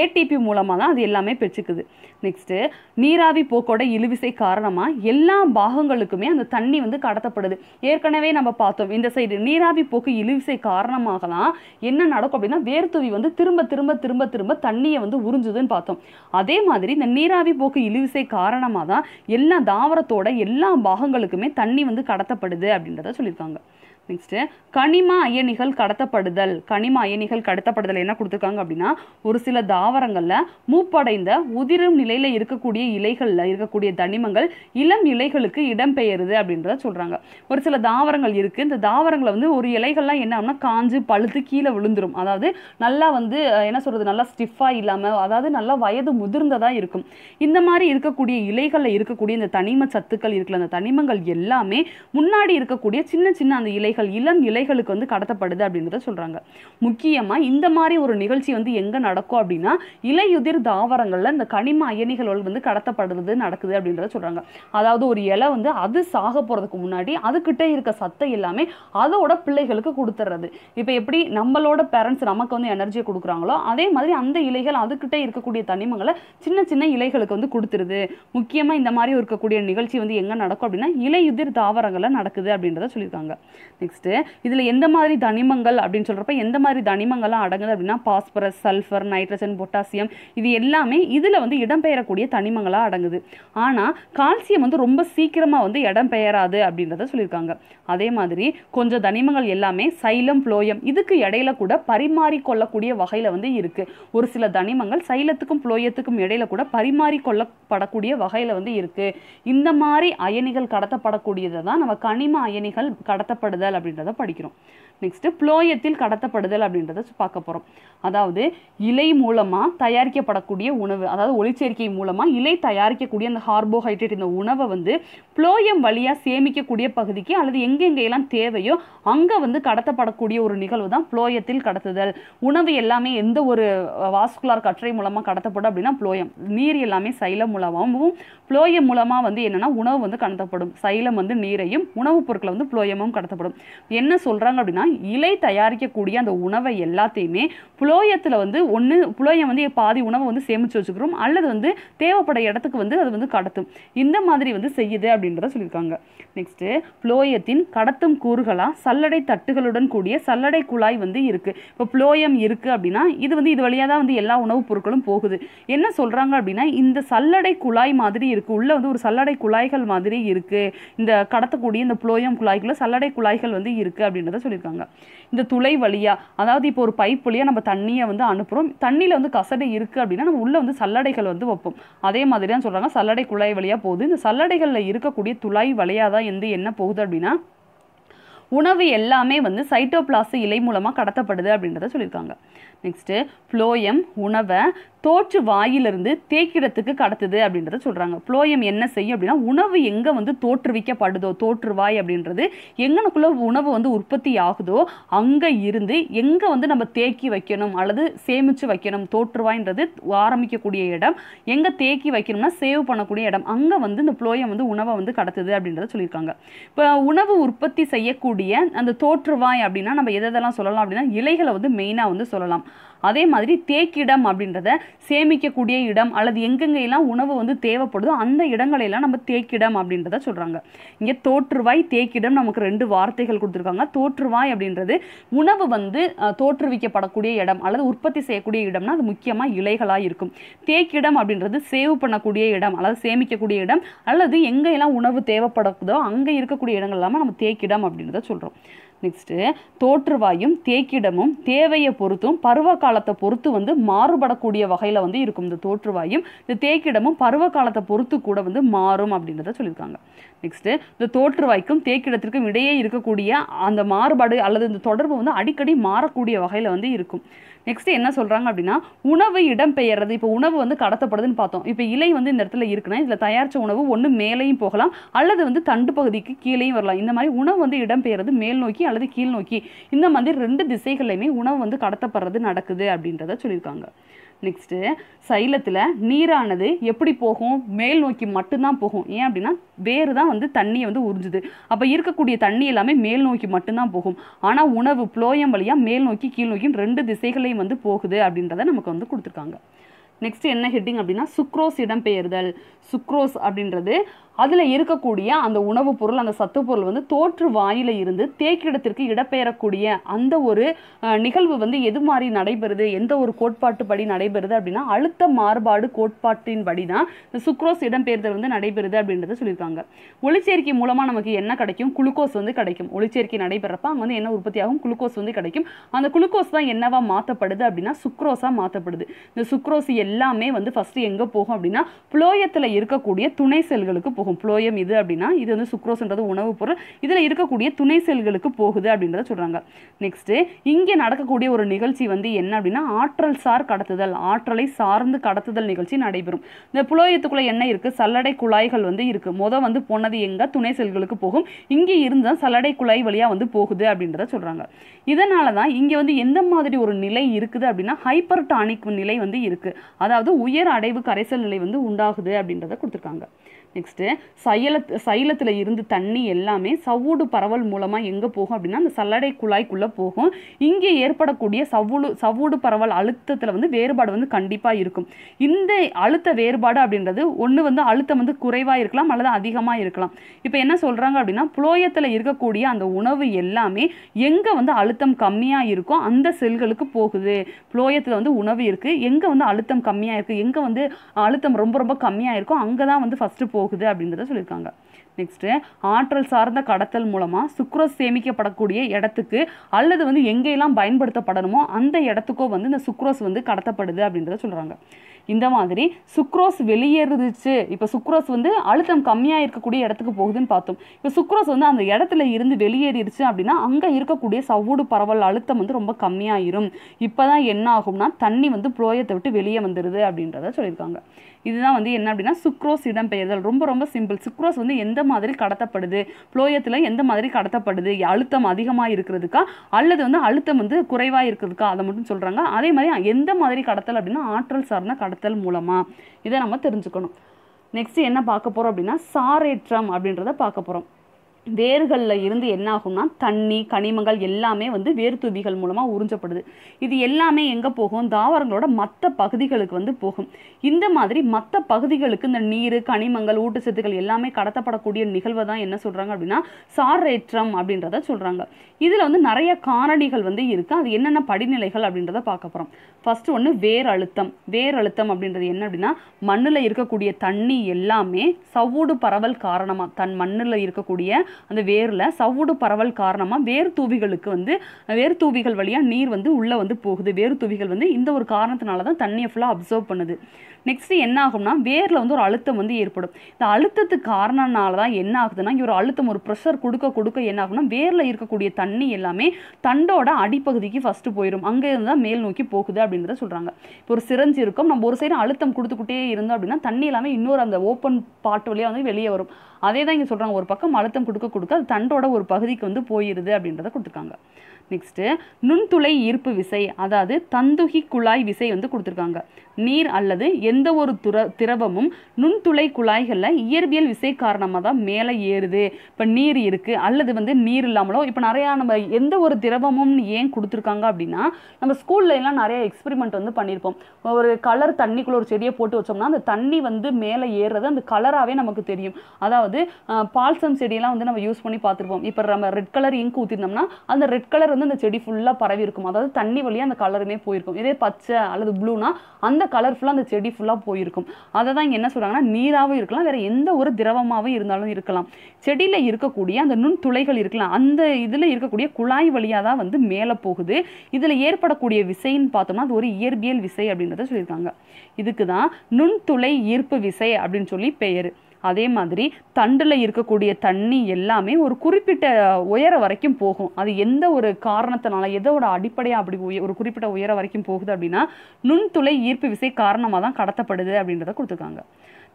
ஏடிபி மூலமாக தான் அது எல்லாமே பெற்றுக்குது நெக்ஸ்ட்டு நீராவி போக்கோட இழுவிசை காரணமாக எல்லா பாகங்களுக்குமே அந்த தண்ணி வந்து கடத்தப்படுது ஏற்கனவே நம்ம பார்த்தோம் இந்த சைடு நீராவி போக்கு இழுவிசை காரணமாகலாம் என்ன நடக்கும் அப்படின்னா வேர்த்துவி வந்து திரும்ப திரும்ப திரும்ப திரும்ப தண்ணியை வந்து உறிஞ்சுதுன்னு பார்த்தோம் அதே மாதிரி இந்த நீராவி போக்கு இழுவிசை காரணமாக தான் எல்லா தாவரத்தோட எல்லா பாகங்களுக்குமே தண்ணி வந்து கடத்தப்படுது அப்படின்றத சொல்லியிருக்காங்க நெக்ஸ்ட்டு கனிம அயனிகள் கடத்தப்படுதல் கனிம அயனிகள் கடத்தப்படுதல் என்ன கொடுத்துருக்காங்க அப்படின்னா ஒரு சில தாவரங்களில் மூப்படைந்த உதிரும் நிலையில் இருக்கக்கூடிய இலைகளில் இருக்கக்கூடிய தனிமங்கள் இளம் இலைகளுக்கு இடம்பெயருது அப்படின்றத சொல்கிறாங்க ஒரு சில தாவரங்கள் இருக்குது இந்த தாவரங்களை வந்து ஒரு இலைகள்லாம் என்ன ஆகும்னா காஞ்சு பழுத்து கீழே விழுந்துடும் அதாவது நல்லா வந்து என்ன சொல்கிறது நல்லா ஸ்டிஃபாக இல்லாமல் அதாவது நல்லா வயது முதிர்ந்ததாக இருக்கும் இந்த மாதிரி இருக்கக்கூடிய இலைகளில் இருக்கக்கூடிய இந்த தனிம சத்துக்கள் இருக்கல அந்த தனிமங்கள் எல்லாமே முன்னாடி இருக்கக்கூடிய சின்ன சின்ன அந்த இலை குழந்தைகள் இளம் இலைகளுக்கு வந்து கடத்தப்படுது அப்படின்றத சொல்கிறாங்க முக்கியமாக இந்த மாதிரி ஒரு நிகழ்ச்சி வந்து எங்கே நடக்கும் அப்படின்னா இலையுதிர் தாவரங்களில் இந்த கனிம அயனிகள் வந்து கடத்தப்படுறது நடக்குது அப்படின்றத சொல்கிறாங்க அதாவது ஒரு இலை வந்து அது சாக போகிறதுக்கு முன்னாடி அதுக்கிட்டே இருக்க சத்தை எல்லாமே அதோட பிள்ளைகளுக்கு கொடுத்துட்றது இப்போ எப்படி நம்மளோட பேரண்ட்ஸ் நமக்கு வந்து எனர்ஜியை கொடுக்குறாங்களோ அதே மாதிரி அந்த இலைகள் அதுக்கிட்டே இருக்கக்கூடிய தனிமங்களை சின்ன சின்ன இலைகளுக்கு வந்து கொடுத்துருது முக்கியமாக இந்த மாதிரி இருக்கக்கூடிய நிகழ்ச்சி வந்து எங்கே நடக்கும் அப்படின்னா இலையுதிர் தாவரங்களில் நடக்குது அப்படின்றத சொல்லியிருக்காங்க நெக்ஸ்ட்டு இதில் எந்த மாதிரி தனிமங்கள் அப்படின்னு சொல்கிறப்ப எந்த மாதிரி தனிமங்கள்லாம் அடங்குது அப்படின்னா பாஸ்பரஸ் சல்ஃபர் நைட்ரஜன் பொட்டாசியம் இது எல்லாமே இதில் வந்து இடம்பெயரக்கூடிய தனிமங்களாக அடங்குது ஆனால் கால்சியம் வந்து ரொம்ப சீக்கிரமாக வந்து இடம்பெயராது அப்படின்றத சொல்லியிருக்காங்க அதே மாதிரி கொஞ்சம் தனிமங்கள் எல்லாமே சைலம் ஃப்ளோயம் இதுக்கு இடையில கூட பரிமாறிக்கொள்ளக்கூடிய வகையில் வந்து இருக்குது ஒரு சில தனிமங்கள் சைலத்துக்கும் ஃப்ளோயத்துக்கும் இடையில கூட பரிமாறிக்கொள்ளப்படக்கூடிய வகையில் வந்து இருக்குது இந்த மாதிரி அயனிகள் கடத்தப்படக்கூடியதை தான் நம்ம கனிம அயனிகள் கடத்தப்படுதல் கடத்தல் அப்படின்றத படிக்கிறோம் நெக்ஸ்ட் புளோயத்தில் கடத்தப்படுதல் அப்படின்றத பார்க்க போகிறோம் அதாவது இலை மூலமாக தயாரிக்கப்படக்கூடிய உணவு அதாவது ஒளிச்சேர்க்கை மூலமாக இலை தயாரிக்கக்கூடிய அந்த கார்போஹைட்ரேட் இந்த உணவை வந்து புளோயம் வழியாக சேமிக்கக்கூடிய பகுதிக்கு அல்லது எங்கெங்கெல்லாம் தேவையோ அங்கே வந்து கடத்தப்படக்கூடிய ஒரு நிகழ்வு தான் புளோயத்தில் கடத்துதல் உணவு எல்லாமே எந்த ஒரு வாஸ்குலார் கற்றை மூலமாக கடத்தப்படும் அப்படின்னா புளோயம் நீர் எல்லாமே சைலம் மூலமாகவும் புளோயம் மூலமாக வந்து என்னென்னா உணவு வந்து கடத்தப்படும் சைலம் வந்து நீரையும் உணவுப் பொருட்களை வந்து புளோயமும் கடத்தப்படும் என்ன சொல்கிறாங்க அப்படின்னா இலை தயாரிக்கக்கூடிய அந்த உணவை எல்லாத்தையுமே புளோயத்தில் வந்து ஒன்று புளோயம் வந்து பாதி உணவை வந்து சேமித்து வச்சுக்கிறோம் அல்லது வந்து தேவைப்பட இடத்துக்கு வந்து அது வந்து கடத்தும் இந்த மாதிரி வந்து செய்யுது அப்படின்றத சொல்லியிருக்காங்க நெக்ஸ்ட்டு புளோயத்தின் கடத்தும் கூறுகளாக சல்லடை தட்டுகளுடன் கூடிய சல்லடை குழாய் வந்து இருக்குது இப்போ புளோயம் இருக்குது அப்படின்னா இது வந்து இது வழியாக தான் வந்து எல்லா உணவுப் பொருட்களும் போகுது என்ன சொல்கிறாங்க அப்படின்னா இந்த சல்லடை குழாய் மாதிரி இருக்குது உள்ளே வந்து ஒரு சல்லடை குழாய்கள் மாதிரி இருக்குது இந்த கடத்தக்கூடிய இந்த புளோயம் குழாய்க்குள்ளே சல்லடை குழாய்கள் வந்து இருக்குது அப்படின்றத சொல்லியிருக்காங்க இந்த துளை வழியாக அதாவது இப்போ ஒரு பைப் வழியாக நம்ம தண்ணியை வந்து அனுப்புகிறோம் தண்ணியில் வந்து கசடை இருக்குது அப்படின்னா நம்ம உள்ளே வந்து சல்லடைகள் வந்து வைப்போம் அதே மாதிரி தான் சொல்கிறாங்க சல்லடை குழாய் வழியாக போகுது இந்த சல்லடைகளில் இருக்கக்கூடிய துளை வழியாக தான் எந்த என்ன போகுது அப்படின்னா உணவு எல்லாமே வந்து சைட்டோபிளாஸ்ட் இலை மூலமாக கடத்தப்படுது அப்படின்றத சொல்லியிருக்காங்க நெக்ஸ்ட்டு ஃப்ளோயம் உணவை தோற்று வாயிலிருந்து தேக்கிடத்துக்கு கடத்துது அப்படின்றத சொல்கிறாங்க புளோயம் என்ன செய்யும் அப்படின்னா உணவு எங்கே வந்து தோற்றுவிக்கப்படுதோ தோற்றுவாய் அப்படின்றது எங்கனக்குள்ளே உணவு வந்து உற்பத்தி ஆகுதோ அங்கே இருந்து எங்கே வந்து நம்ம தேக்கி வைக்கணும் அல்லது சேமித்து வைக்கணும் தோற்றுவாய்ன்றது ஆரம்பிக்கக்கூடிய இடம் எங்கே தேக்கி வைக்கணும்னா சேவ் பண்ணக்கூடிய இடம் அங்கே வந்து இந்த புளோயம் வந்து உணவை வந்து கடத்துது அப்படின்றத சொல்லியிருக்காங்க இப்போ உணவு உற்பத்தி செய்யக்கூடிய அந்த தோற்றுவாய் அப்படின்னா நம்ம எதெல்லாம் சொல்லலாம் அப்படின்னா இலைகளை வந்து மெயினாக வந்து சொல்லலாம் அதே மாதிரி தேக்கிடம் அப்படின்றத சேமிக்கக்கூடிய இடம் அல்லது எங்கெங்கெல்லாம் உணவு வந்து தேவைப்படுதோ அந்த இடங்களையெல்லாம் நம்ம தேக்கிடம் அப்படின்றத சொல்கிறாங்க இங்கே தோற்றுவாய் தேக்கிடம் நமக்கு ரெண்டு வார்த்தைகள் கொடுத்துருக்காங்க தோற்றுவாய் அப்படின்றது உணவு வந்து தோற்றுவிக்கப்படக்கூடிய இடம் அல்லது உற்பத்தி செய்யக்கூடிய இடம்னா அது முக்கியமாக இலைகளாக இருக்கும் தேக்கிடம் அப்படின்றது சேவ் பண்ணக்கூடிய இடம் அல்லது சேமிக்கக்கூடிய இடம் அல்லது எங்கெல்லாம் உணவு தேவைப்படக்கூடோ அங்கே இருக்கக்கூடிய இடங்கள் இல்லாமல் நம்ம தேக்கிடம் அப்படின்றத சொல்கிறோம் நெக்ஸ்ட்டு தோற்றுவாயும் தேக்கிடமும் தேவையை பொறுத்தும் பருவ காலத்தை பொறுத்து வந்து மாறுபடக்கூடிய வகையில் வந்து இருக்கும் இந்த தோற்றுவாயும் இந்த தேக்கிடமும் பருவ காலத்தை பொறுத்து கூட வந்து மாறும் அப்படின்றத சொல்லியிருக்காங்க நெக்ஸ்ட்டு இந்த தோற்றுவாய்க்கும் தேக்கிடத்திற்கும் இடையே இருக்கக்கூடிய அந்த மாறுபாடு அல்லது இந்த தொடர்பு வந்து அடிக்கடி மாறக்கூடிய வகையில் வந்து இருக்கும் நெக்ஸ்ட் என்ன சொல்கிறாங்க அப்படின்னா உணவு இடம்பெயர்றது இப்போ உணவு வந்து கடத்தப்படுதுன்னு பார்த்தோம் இப்போ இலை வந்து இந்த இடத்துல இருக்குன்னா இதில் தயாரித்த உணவு ஒன்று மேலேயும் போகலாம் அல்லது வந்து தண்டு பகுதிக்கு கீழேயும் வரலாம் இந்த மாதிரி உணவு வந்து இடம்பெயர்றது மேல் நோக்கி அல்லது கீழ் நோக்கி இந்த மாதிரி ரெண்டு திசைகள்லையுமே உணவு வந்து கடத்தப்படுறது நடக்குது அப்படின்றத சொல்லியிருக்காங்க நெக்ஸ்ட்டு சைலத்தில் நீரானது எப்படி போகும் மேல் நோக்கி மட்டும்தான் போகும் ஏன் அப்படின்னா வேறு தான் வந்து தண்ணியை வந்து உறிஞ்சுது அப்போ இருக்கக்கூடிய தண்ணி எல்லாமே மேல் நோக்கி மட்டும்தான் போகும் ஆனால் உணவு புளோயம் வழியாக மேல் நோக்கி கீழ் நோக்கி ரெண்டு திசைகளையும் வந்து போகுது அப்படின்றத நமக்கு வந்து கொடுத்துருக்காங்க நெக்ஸ்ட் என்ன ஹெட்டிங் அப்படின்னா சுக்ரோஸ் இடம்பெயர்தல் சுக்ரோஸ் அப்படின்றது அதில் இருக்கக்கூடிய அந்த உணவுப் பொருள் அந்த சத்து பொருள் வந்து தோற்று வாயில் இருந்து தேக்கிடத்திற்கு இடம்பெயரக்கூடிய அந்த ஒரு நிகழ்வு வந்து எது மாதிரி நடைபெறுது எந்த ஒரு கோட்பாட்டு படி நடைபெறுது அப்படின்னா அழுத்த மாறுபாடு கோட்பாட்டின் படி தான் இந்த சுக்ரோஸ் இடம்பெயர்தல் வந்து நடைபெறுது அப்படின்றத சொல்லியிருக்காங்க ஒளிச்சேர்க்கை மூலமாக நமக்கு என்ன கிடைக்கும் குளுக்கோஸ் வந்து கிடைக்கும் ஒளிச்சேர்க்கை நடைபெறப்ப அங்கே வந்து என்ன உற்பத்தியாகும் குளுக்கோஸ் வந்து கிடைக்கும் அந்த குளுக்கோஸ் தான் என்னவா மாற்றப்படுது அப்படின்னா சுக்ரோஸாக மாற்றப்படுது இந்த சுக்ரோஸ் எல்லாமே வந்து ஃபஸ்ட்டு எங்கே போகும் அப்படின்னா புளோயத்தில் இருக்கக்கூடிய துணை செல்களுக்கு போகும் புளோயம் இது அப்படின்னா இது வந்து சுக்ரோஸ்ன்றது உணவுப் பொருள் இதில் இருக்கக்கூடிய துணை செல்களுக்கு போகுது அப்படின்றத சொல்கிறாங்க நெக்ஸ்ட்டு இங்கே நடக்கக்கூடிய ஒரு நிகழ்ச்சி வந்து என்ன அப்படின்னா ஆற்றல் சார் கடத்துதல் ஆற்றலை சார்ந்து கடத்துதல் நிகழ்ச்சி நடைபெறும் இந்த புளோயத்துக்குள்ளே என்ன இருக்குது சல்லடை குழாய்கள் வந்து இருக்குது மொதல் வந்து போனது எங்கே துணை செல்களுக்கு போகும் இங்கே இருந்தால் சல்லடை குழாய் வழியாக வந்து போகுது அப்படின்றத சொல்கிறாங்க இதனால தான் இங்கே வந்து எந்த மாதிரி ஒரு நிலை இருக்குது அப்படின்னா ஹைப்பர் டானிக் நிலை வந்து இருக்குது அதாவது உயர் அடைவு கரைசல் நிலை வந்து உண்டாகுது அப்படின்றத கொடுத்துருக்காங்க நெக்ஸ்ட்டு சைல சைலத்தில் இருந்து தண்ணி எல்லாமே சவ்வூடு பரவல் மூலமாக எங்கே போகும் அப்படின்னா அந்த சல்லடை குழாய்க்குள்ளே போகும் இங்கே ஏற்படக்கூடிய சவ்வூடு சவ்வூடு பரவல் அழுத்தத்தில் வந்து வேறுபாடு வந்து கண்டிப்பாக இருக்கும் இந்த அழுத்த வேறுபாடு அப்படின்றது ஒன்று வந்து அழுத்தம் வந்து குறைவாக இருக்கலாம் அல்லது அதிகமாக இருக்கலாம் இப்போ என்ன சொல்கிறாங்க அப்படின்னா புலோயத்தில் இருக்கக்கூடிய அந்த உணவு எல்லாமே எங்கே வந்து அழுத்தம் கம்மியாக இருக்கோ அந்த செல்களுக்கு போகுது புலோயத்தில் வந்து உணவு இருக்குது எங்கே வந்து அழுத்தம் கம்மியாக இருக்குது எங்கே வந்து அழுத்தம் ரொம்ப ரொம்ப கம்மியாக இருக்கோ அங்கே தான் வந்து ஃபஸ்ட்டு போகும் போகுது அப்படின்றத சொல்லியிருக்காங்க நெக்ஸ்ட்டு ஆற்றல் சார்ந்த கடத்தல் மூலமாக சுக்ரோஸ் சேமிக்கப்படக்கூடிய இடத்துக்கு அல்லது வந்து எங்கெல்லாம் பயன்படுத்தப்படணுமோ அந்த இடத்துக்கோ வந்து இந்த சுக்ரோஸ் வந்து கடத்தப்படுது அப்படின்றத சொல்கிறாங்க இந்த மாதிரி சுக்ரோஸ் வெளியேறுதுச்சு இப்போ சுக்ரோஸ் வந்து அழுத்தம் கம்மியாக இருக்கக்கூடிய இடத்துக்கு போகுதுன்னு பார்த்தோம் இப்போ சுக்ரோஸ் வந்து அந்த இடத்துல இருந்து வெளியேறிடுச்சு அப்படின்னா அங்கே இருக்கக்கூடிய சவ்வூடு பரவல் அழுத்தம் வந்து ரொம்ப கம்மியாயிரும் இப்போ தான் என்ன ஆகும்னா தண்ணி வந்து புளோயத்தை விட்டு வெளியே வந்துடுது அப்படின்றத சொல்லியிருக்காங்க இதுதான் வந்து என்ன அப்படின்னா சுக்ரோஸ் இடம்பெயர்தல் ரொம்ப ரொம்ப சிம்பிள் சுக்ரோஸ் வந்து எந்த மாதிரி கடத்தப்படுது புளோயத்தில் எந்த மாதிரி கடத்தப்படுது அழுத்தம் அதிகமாக இருக்கிறதுக்கா அல்லது வந்து அழுத்தம் வந்து குறைவாக இருக்கிறதுக்கா அதை மட்டும் சொல்கிறாங்க அதே மாதிரி எந்த மாதிரி கடத்தல் அப்படின்னா ஆற்றல் சார்ந்த கடத்தல் மூலமாக இதை நம்ம தெரிஞ்சுக்கணும் நெக்ஸ்ட் என்ன பார்க்க போகிறோம் அப்படின்னா சாரேற்றம் அப்படின்றத பார்க்க போகிறோம் வேர்களில் இருந்து என்ன ஆகும்னா தண்ணி கனிமங்கள் எல்லாமே வந்து வேர் துபிகள் மூலமாக உறிஞ்சப்படுது இது எல்லாமே எங்கே போகும் தாவரங்களோட மற்ற பகுதிகளுக்கு வந்து போகும் இந்த மாதிரி மற்ற பகுதிகளுக்கு இந்த நீர் கனிமங்கள் ஊட்டச்சத்துக்கள் எல்லாமே கடத்தப்படக்கூடிய நிகழ்வை தான் என்ன சொல்கிறாங்க அப்படின்னா சாரேற்றம் அப்படின்றத சொல்கிறாங்க இதில் வந்து நிறைய காரணிகள் வந்து இருக்குது அது என்னென்ன படிநிலைகள் அப்படின்றத பார்க்க போகிறோம் ஃபஸ்ட்டு ஒன்று வேர் அழுத்தம் வேர் அழுத்தம் அப்படின்றது என்ன அப்படின்னா மண்ணில் இருக்கக்கூடிய தண்ணி எல்லாமே சவ்வூடு பரவல் காரணமாக தன் மண்ணில் இருக்கக்கூடிய அந்த வேரில் சவுடு பரவல் காரணமாக வேர் தூவிகளுக்கு வந்து வேறு தூவிகள் வழியாக நீர் வந்து உள்ளே வந்து போகுது வேர் தூவிகள் வந்து இந்த ஒரு காரணத்தினால தான் தண்ணியை ஃபுல்லாக அப்சர்வ் பண்ணுது நெக்ஸ்ட்டு என்ன ஆகும்னா வேரில் வந்து ஒரு அழுத்தம் வந்து ஏற்படும் இந்த அழுத்தத்துக்கு காரணனால தான் என்ன ஆகுதுன்னா ஒரு அழுத்தம் ஒரு ப்ரெஷர் கொடுக்க கொடுக்க என்ன ஆகும்னா வேரில் இருக்கக்கூடிய தண்ணி எல்லாமே தண்டோட அடிப்பகுதிக்கு ஃபஸ்ட்டு போயிடும் அங்கே இருந்து தான் மேல் நோக்கி போகுது அப்படின்றத சொல்கிறாங்க இப்போ ஒரு சிரஞ்சு இருக்கும் நம்ம ஒரு சைடு அழுத்தம் கொடுத்துக்கிட்டே இருந்தோம் அப்படின்னா தண்ணி எல்லாமே இன்னொரு அந்த ஓப்பன் பாட்டு வழியாக வந்து வெளியே வரும் அதே தான் இங்கே சொல்கிறாங்க ஒரு பக்கம் அழுத்தம் கொடுக்க கொடுக்க அது தண்டோட ஒரு பகுதிக்கு வந்து போயிடுது அப்படின்றத கொடுத்துருக்காங்க நெக்ஸ்ட்டு நுண்துளை ஈர்ப்பு விசை அதாவது தந்துகி குழாய் விசை வந்து கொடுத்துருக்காங்க நீர் அல்லது எந்த ஒரு துற திரவமும் நுண்துளை குழாய்களில் இயற்பியல் விசை காரணமாக தான் மேலே ஏறுது இப்போ நீர் இருக்குது அல்லது வந்து நீர் இல்லாமலோ இப்போ நிறையா நம்ம எந்த ஒரு திரவமும் ஏன் கொடுத்துருக்காங்க அப்படின்னா நம்ம ஸ்கூல்ல எல்லாம் நிறைய எக்ஸ்பெரிமெண்ட் வந்து பண்ணியிருப்போம் ஒரு கலர் தண்ணிக்குள்ளே ஒரு செடியை போட்டு வச்சோம்னா அந்த தண்ணி வந்து மேலே ஏறுறது அந்த கலராகவே நமக்கு தெரியும் அதாவது பால்சம் செடியெல்லாம் வந்து நம்ம யூஸ் பண்ணி பார்த்துருப்போம் இப்போ நம்ம ரெட் கலர் இங்க் ஊற்றிருந்தோம்னா அந்த ரெட் கலர் வந்து வந்து அந்த செடி ஃபுல்லாக பரவி இருக்கும் அதாவது தண்ணி வழியாக அந்த கலருமே போயிருக்கும் இதே பச்சை அல்லது ப்ளூனா அந்த கலர் ஃபுல்லாக அந்த செடி ஃபுல்லாக போயிருக்கும் அதை தான் இங்கே என்ன சொல்கிறாங்கன்னா நீராகவும் இருக்கலாம் வேறு எந்த ஒரு திரவமாகவும் இருந்தாலும் இருக்கலாம் செடியில் இருக்கக்கூடிய அந்த நுண் துளைகள் இருக்கலாம் அந்த இதில் இருக்கக்கூடிய குழாய் வழியாக தான் வந்து மேலே போகுது இதில் ஏற்படக்கூடிய விசைன்னு பார்த்தோம்னா அது ஒரு இயற்பியல் விசை அப்படின்றத சொல்லியிருக்காங்க இதுக்கு தான் நுண்துளை ஈர்ப்பு விசை அப்படின்னு சொல்லி பெயர் அதே மாதிரி தண்டில் இருக்கக்கூடிய தண்ணி எல்லாமே ஒரு குறிப்பிட்ட உயர வரைக்கும் போகும் அது எந்த ஒரு காரணத்தினால எதோட அடிப்படையாக அப்படி ஒரு குறிப்பிட்ட உயர வரைக்கும் போகுது அப்படின்னா நுண்துளை ஈர்ப்பு விசை காரணமாக தான் கடத்தப்படுது அப்படின்றத கொடுத்துருக்காங்க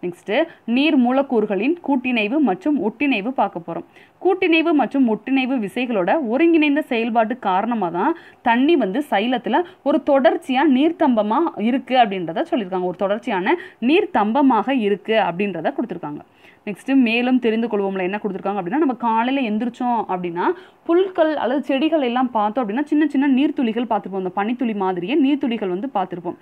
நெக்ஸ்ட்டு நீர் மூலக்கூறுகளின் கூட்டிணைவு மற்றும் ஒட்டிணைவு பார்க்க போகிறோம் கூட்டிணைவு மற்றும் ஒட்டிணைவு விசைகளோட ஒருங்கிணைந்த செயல்பாட்டு காரணமாக தான் தண்ணி வந்து சைலத்தில் ஒரு தொடர்ச்சியாக நீர்த்தம்பமாக இருக்குது அப்படின்றத சொல்லியிருக்காங்க ஒரு தொடர்ச்சியான நீர்த்தம்பமாக இருக்குது அப்படின்றத கொடுத்துருக்காங்க நெக்ஸ்ட்டு மேலும் தெரிந்து கொள்வோம்ல என்ன கொடுத்துருக்காங்க அப்படின்னா நம்ம காலையில் எந்திரிச்சோம் அப்படின்னா புல்கள் அல்லது செடிகள் எல்லாம் பார்த்தோம் அப்படின்னா சின்ன சின்ன நீர்த்துளிகள் பார்த்துருப்போம் அந்த பனித்துளி மாதிரியே நீர்த்துளிகள் வந்து பார்த்துருப்போம்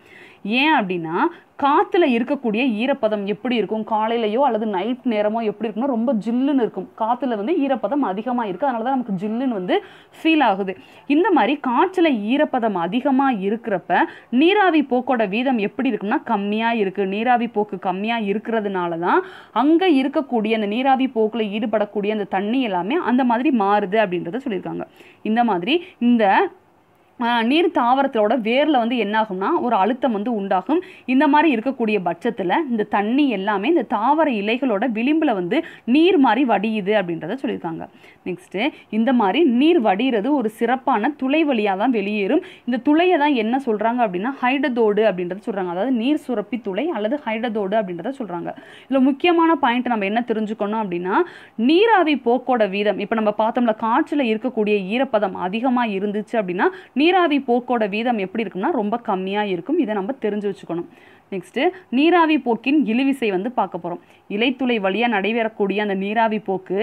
ஏன் அப்படின்னா காற்றுல இருக்கக்கூடிய ஈரப்பதம் எப்படி இருக்கும் காலையிலையோ அல்லது நைட் நேரமோ எப்படி இருக்குன்னா ரொம்ப ஜில்லுன்னு இருக்கும் காற்றுல வந்து ஈரப்பதம் அதிகமாக இருக்குது அதனால தான் நமக்கு ஜில்லுன்னு வந்து ஃபீல் ஆகுது இந்த மாதிரி காற்றில் ஈரப்பதம் அதிகமாக இருக்கிறப்ப நீராவி போக்கோட வீதம் எப்படி இருக்குன்னா கம்மியாக இருக்குது நீராவி போக்கு கம்மியாக இருக்கிறதுனால தான் அங்கே இருக்கக்கூடிய அந்த நீராவி போக்கில் ஈடுபடக்கூடிய அந்த தண்ணி எல்லாமே அந்த மாதிரி மாறுது அப்படின்றத சொல்லியிருக்காங்க இந்த மாதிரி இந்த நீர் தாவரத்தோட வேரில் வந்து என்ன ஆகும்னா ஒரு அழுத்தம் வந்து உண்டாகும் இந்த மாதிரி இருக்கக்கூடிய பட்சத்தில் இந்த தண்ணி எல்லாமே இந்த தாவர இலைகளோட விளிம்பில் வந்து நீர் மாதிரி வடியுது அப்படின்றத சொல்லியிருக்காங்க நெக்ஸ்ட்டு இந்த மாதிரி நீர் வடிகிறது ஒரு சிறப்பான துளை வழியாக தான் வெளியேறும் இந்த துளையை தான் என்ன சொல்கிறாங்க அப்படின்னா ஹைடதோடு அப்படின்றத சொல்கிறாங்க அதாவது நீர் சுரப்பி துளை அல்லது ஹைடதோடு அப்படின்றத சொல்கிறாங்க இதில் முக்கியமான பாயிண்ட் நம்ம என்ன தெரிஞ்சுக்கணும் அப்படின்னா நீராவி போக்கோட வீதம் இப்போ நம்ம பார்த்தோம்ல காற்றில் இருக்கக்கூடிய ஈரப்பதம் அதிகமாக இருந்துச்சு அப்படின்னா நீர் நீராவி போக்கோட வீதம் எப்படி இருக்கும்னா ரொம்ப கம்மியாக இருக்கும் இதை நம்ம தெரிஞ்சு வச்சுக்கணும் நெக்ஸ்ட்டு நீராவி போக்கின் இழுவிசை வந்து பார்க்க போகிறோம் இலைத்துளை வழியாக நடைபெறக்கூடிய அந்த நீராவி போக்கு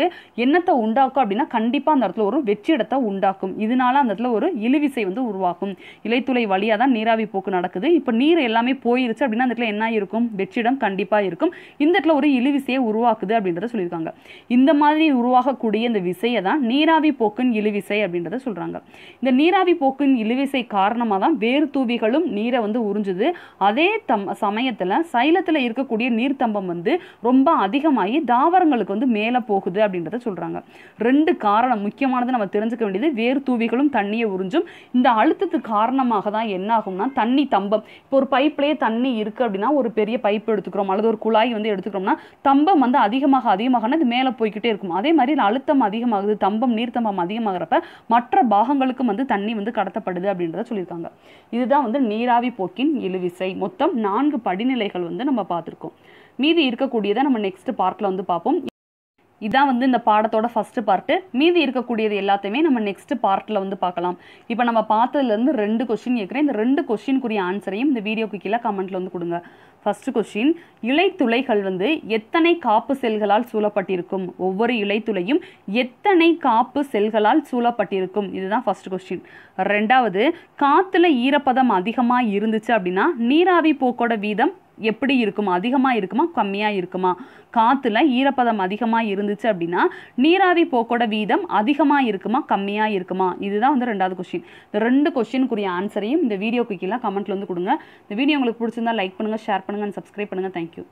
என்னத்தை உண்டாக்கும் அப்படின்னா கண்டிப்பாக அந்த இடத்துல ஒரு வெற்றிடத்தை உண்டாக்கும் இதனால அந்த இடத்துல ஒரு இழுவிசை வந்து உருவாக்கும் இலைத்துளை வழியாக தான் நீராவி போக்கு நடக்குது இப்போ நீர் எல்லாமே போயிருச்சு அப்படின்னா அந்த இடத்துல என்ன இருக்கும் வெற்றிடம் கண்டிப்பாக இருக்கும் இந்த இடத்துல ஒரு இழுவிசையை உருவாக்குது அப்படின்றத சொல்லியிருக்காங்க இந்த மாதிரி உருவாகக்கூடிய இந்த விசையை தான் நீராவி போக்கின் இழுவிசை அப்படின்றத சொல்கிறாங்க இந்த நீராவி போக்கின் இழுவிசை காரணமாக தான் வேறு தூவிகளும் நீரை வந்து உறிஞ்சுது அதே தம் சமயத்தில் சைலத்தில் இருக்கக்கூடிய நீர்த்தம்பம் வந்து ரொம்ப அதிகமாகி தாவரங்களுக்கு வந்து மேலே போகுது அப்படின்றத சொல்கிறாங்க ரெண்டு காரணம் முக்கியமானது நம்ம தெரிஞ்சுக்க வேண்டியது வேர் தூவிகளும் தண்ணியை உறிஞ்சும் இந்த அழுத்தத்துக்கு காரணமாக தான் என்ன ஆகும்னா தண்ணி தம்பம் இப்போ ஒரு பைப்லேயே தண்ணி இருக்குது அப்படின்னா ஒரு பெரிய பைப் எடுத்துக்கிறோம் அல்லது ஒரு குழாய் வந்து எடுத்துக்கிறோம்னா தம்பம் வந்து அதிகமாக அதிகமாக இது மேலே போய்கிட்டே இருக்கும் அதே மாதிரி அழுத்தம் அதிகமாகுது தம்பம் நீர்த்தம்பம் அதிகமாகிறப்ப மற்ற பாகங்களுக்கும் வந்து தண்ணி வந்து கடத்தப்படுது அப்படின்றத சொல்லியிருக்காங்க இதுதான் வந்து நீராவி போக்கின் இழுவிசை மொத்தம் நான்கு நான்கு படிநிலைகள் வந்து நம்ம பார்த்துருக்கோம் மீதி இருக்கக்கூடியதை நம்ம நெக்ஸ்ட் பார்ட்டில் வந்து பார்ப்போம் இதான் வந்து இந்த பாடத்தோட ஃபஸ்ட்டு பார்ட்டு மீதி இருக்கக்கூடியது எல்லாத்தையுமே நம்ம நெக்ஸ்ட் பார்ட்டில் வந்து பார்க்கலாம் இப்போ நம்ம பார்த்ததுலேருந்து ரெண்டு கொஸ்டின் கேட்குறேன் இந்த ரெண்டு கொஸ்டினுக்குரிய ஆன்சரையும் இந்த வீடியோக்கு கீழே கமெண்ட்டில் வந்து கொடுங்க ஃபஸ்ட்டு கொஷின் இலைத்துளைகள் வந்து எத்தனை காப்பு செல்களால் சூழப்பட்டிருக்கும் ஒவ்வொரு இலைத்துளையும் எத்தனை காப்பு செல்களால் சூழப்பட்டிருக்கும் இதுதான் ஃபஸ்ட் கொஸ்டின் ரெண்டாவது காற்றுல ஈரப்பதம் அதிகமாக இருந்துச்சு அப்படின்னா நீராவி போக்கோட வீதம் எப்படி இருக்குமா அதிகமாக இருக்குமா கம்மியாக இருக்குமா காற்றுல ஈரப்பதம் அதிகமாக இருந்துச்சு அப்படின்னா நீராவி போக்கோட வீதம் அதிகமாக இருக்குமா கம்மியாக இருக்குமா இதுதான் வந்து ரெண்டாவது கொஸ்டின் இந்த ரெண்டு கொஸ்டினுக்குரிய ஆன்சரையும் இந்த வீடியோ கீழே கமெண்ட்ல வந்து கொடுங்க இந்த வீடியோ உங்களுக்கு பிடிச்சிருந்தா லைக் பண்ணுங்கள் ஷேர் பண்ணுங்கள் அண்ட் சப்ஸ்கிரைப் பண்ணுங்கள் தேங்க்யூ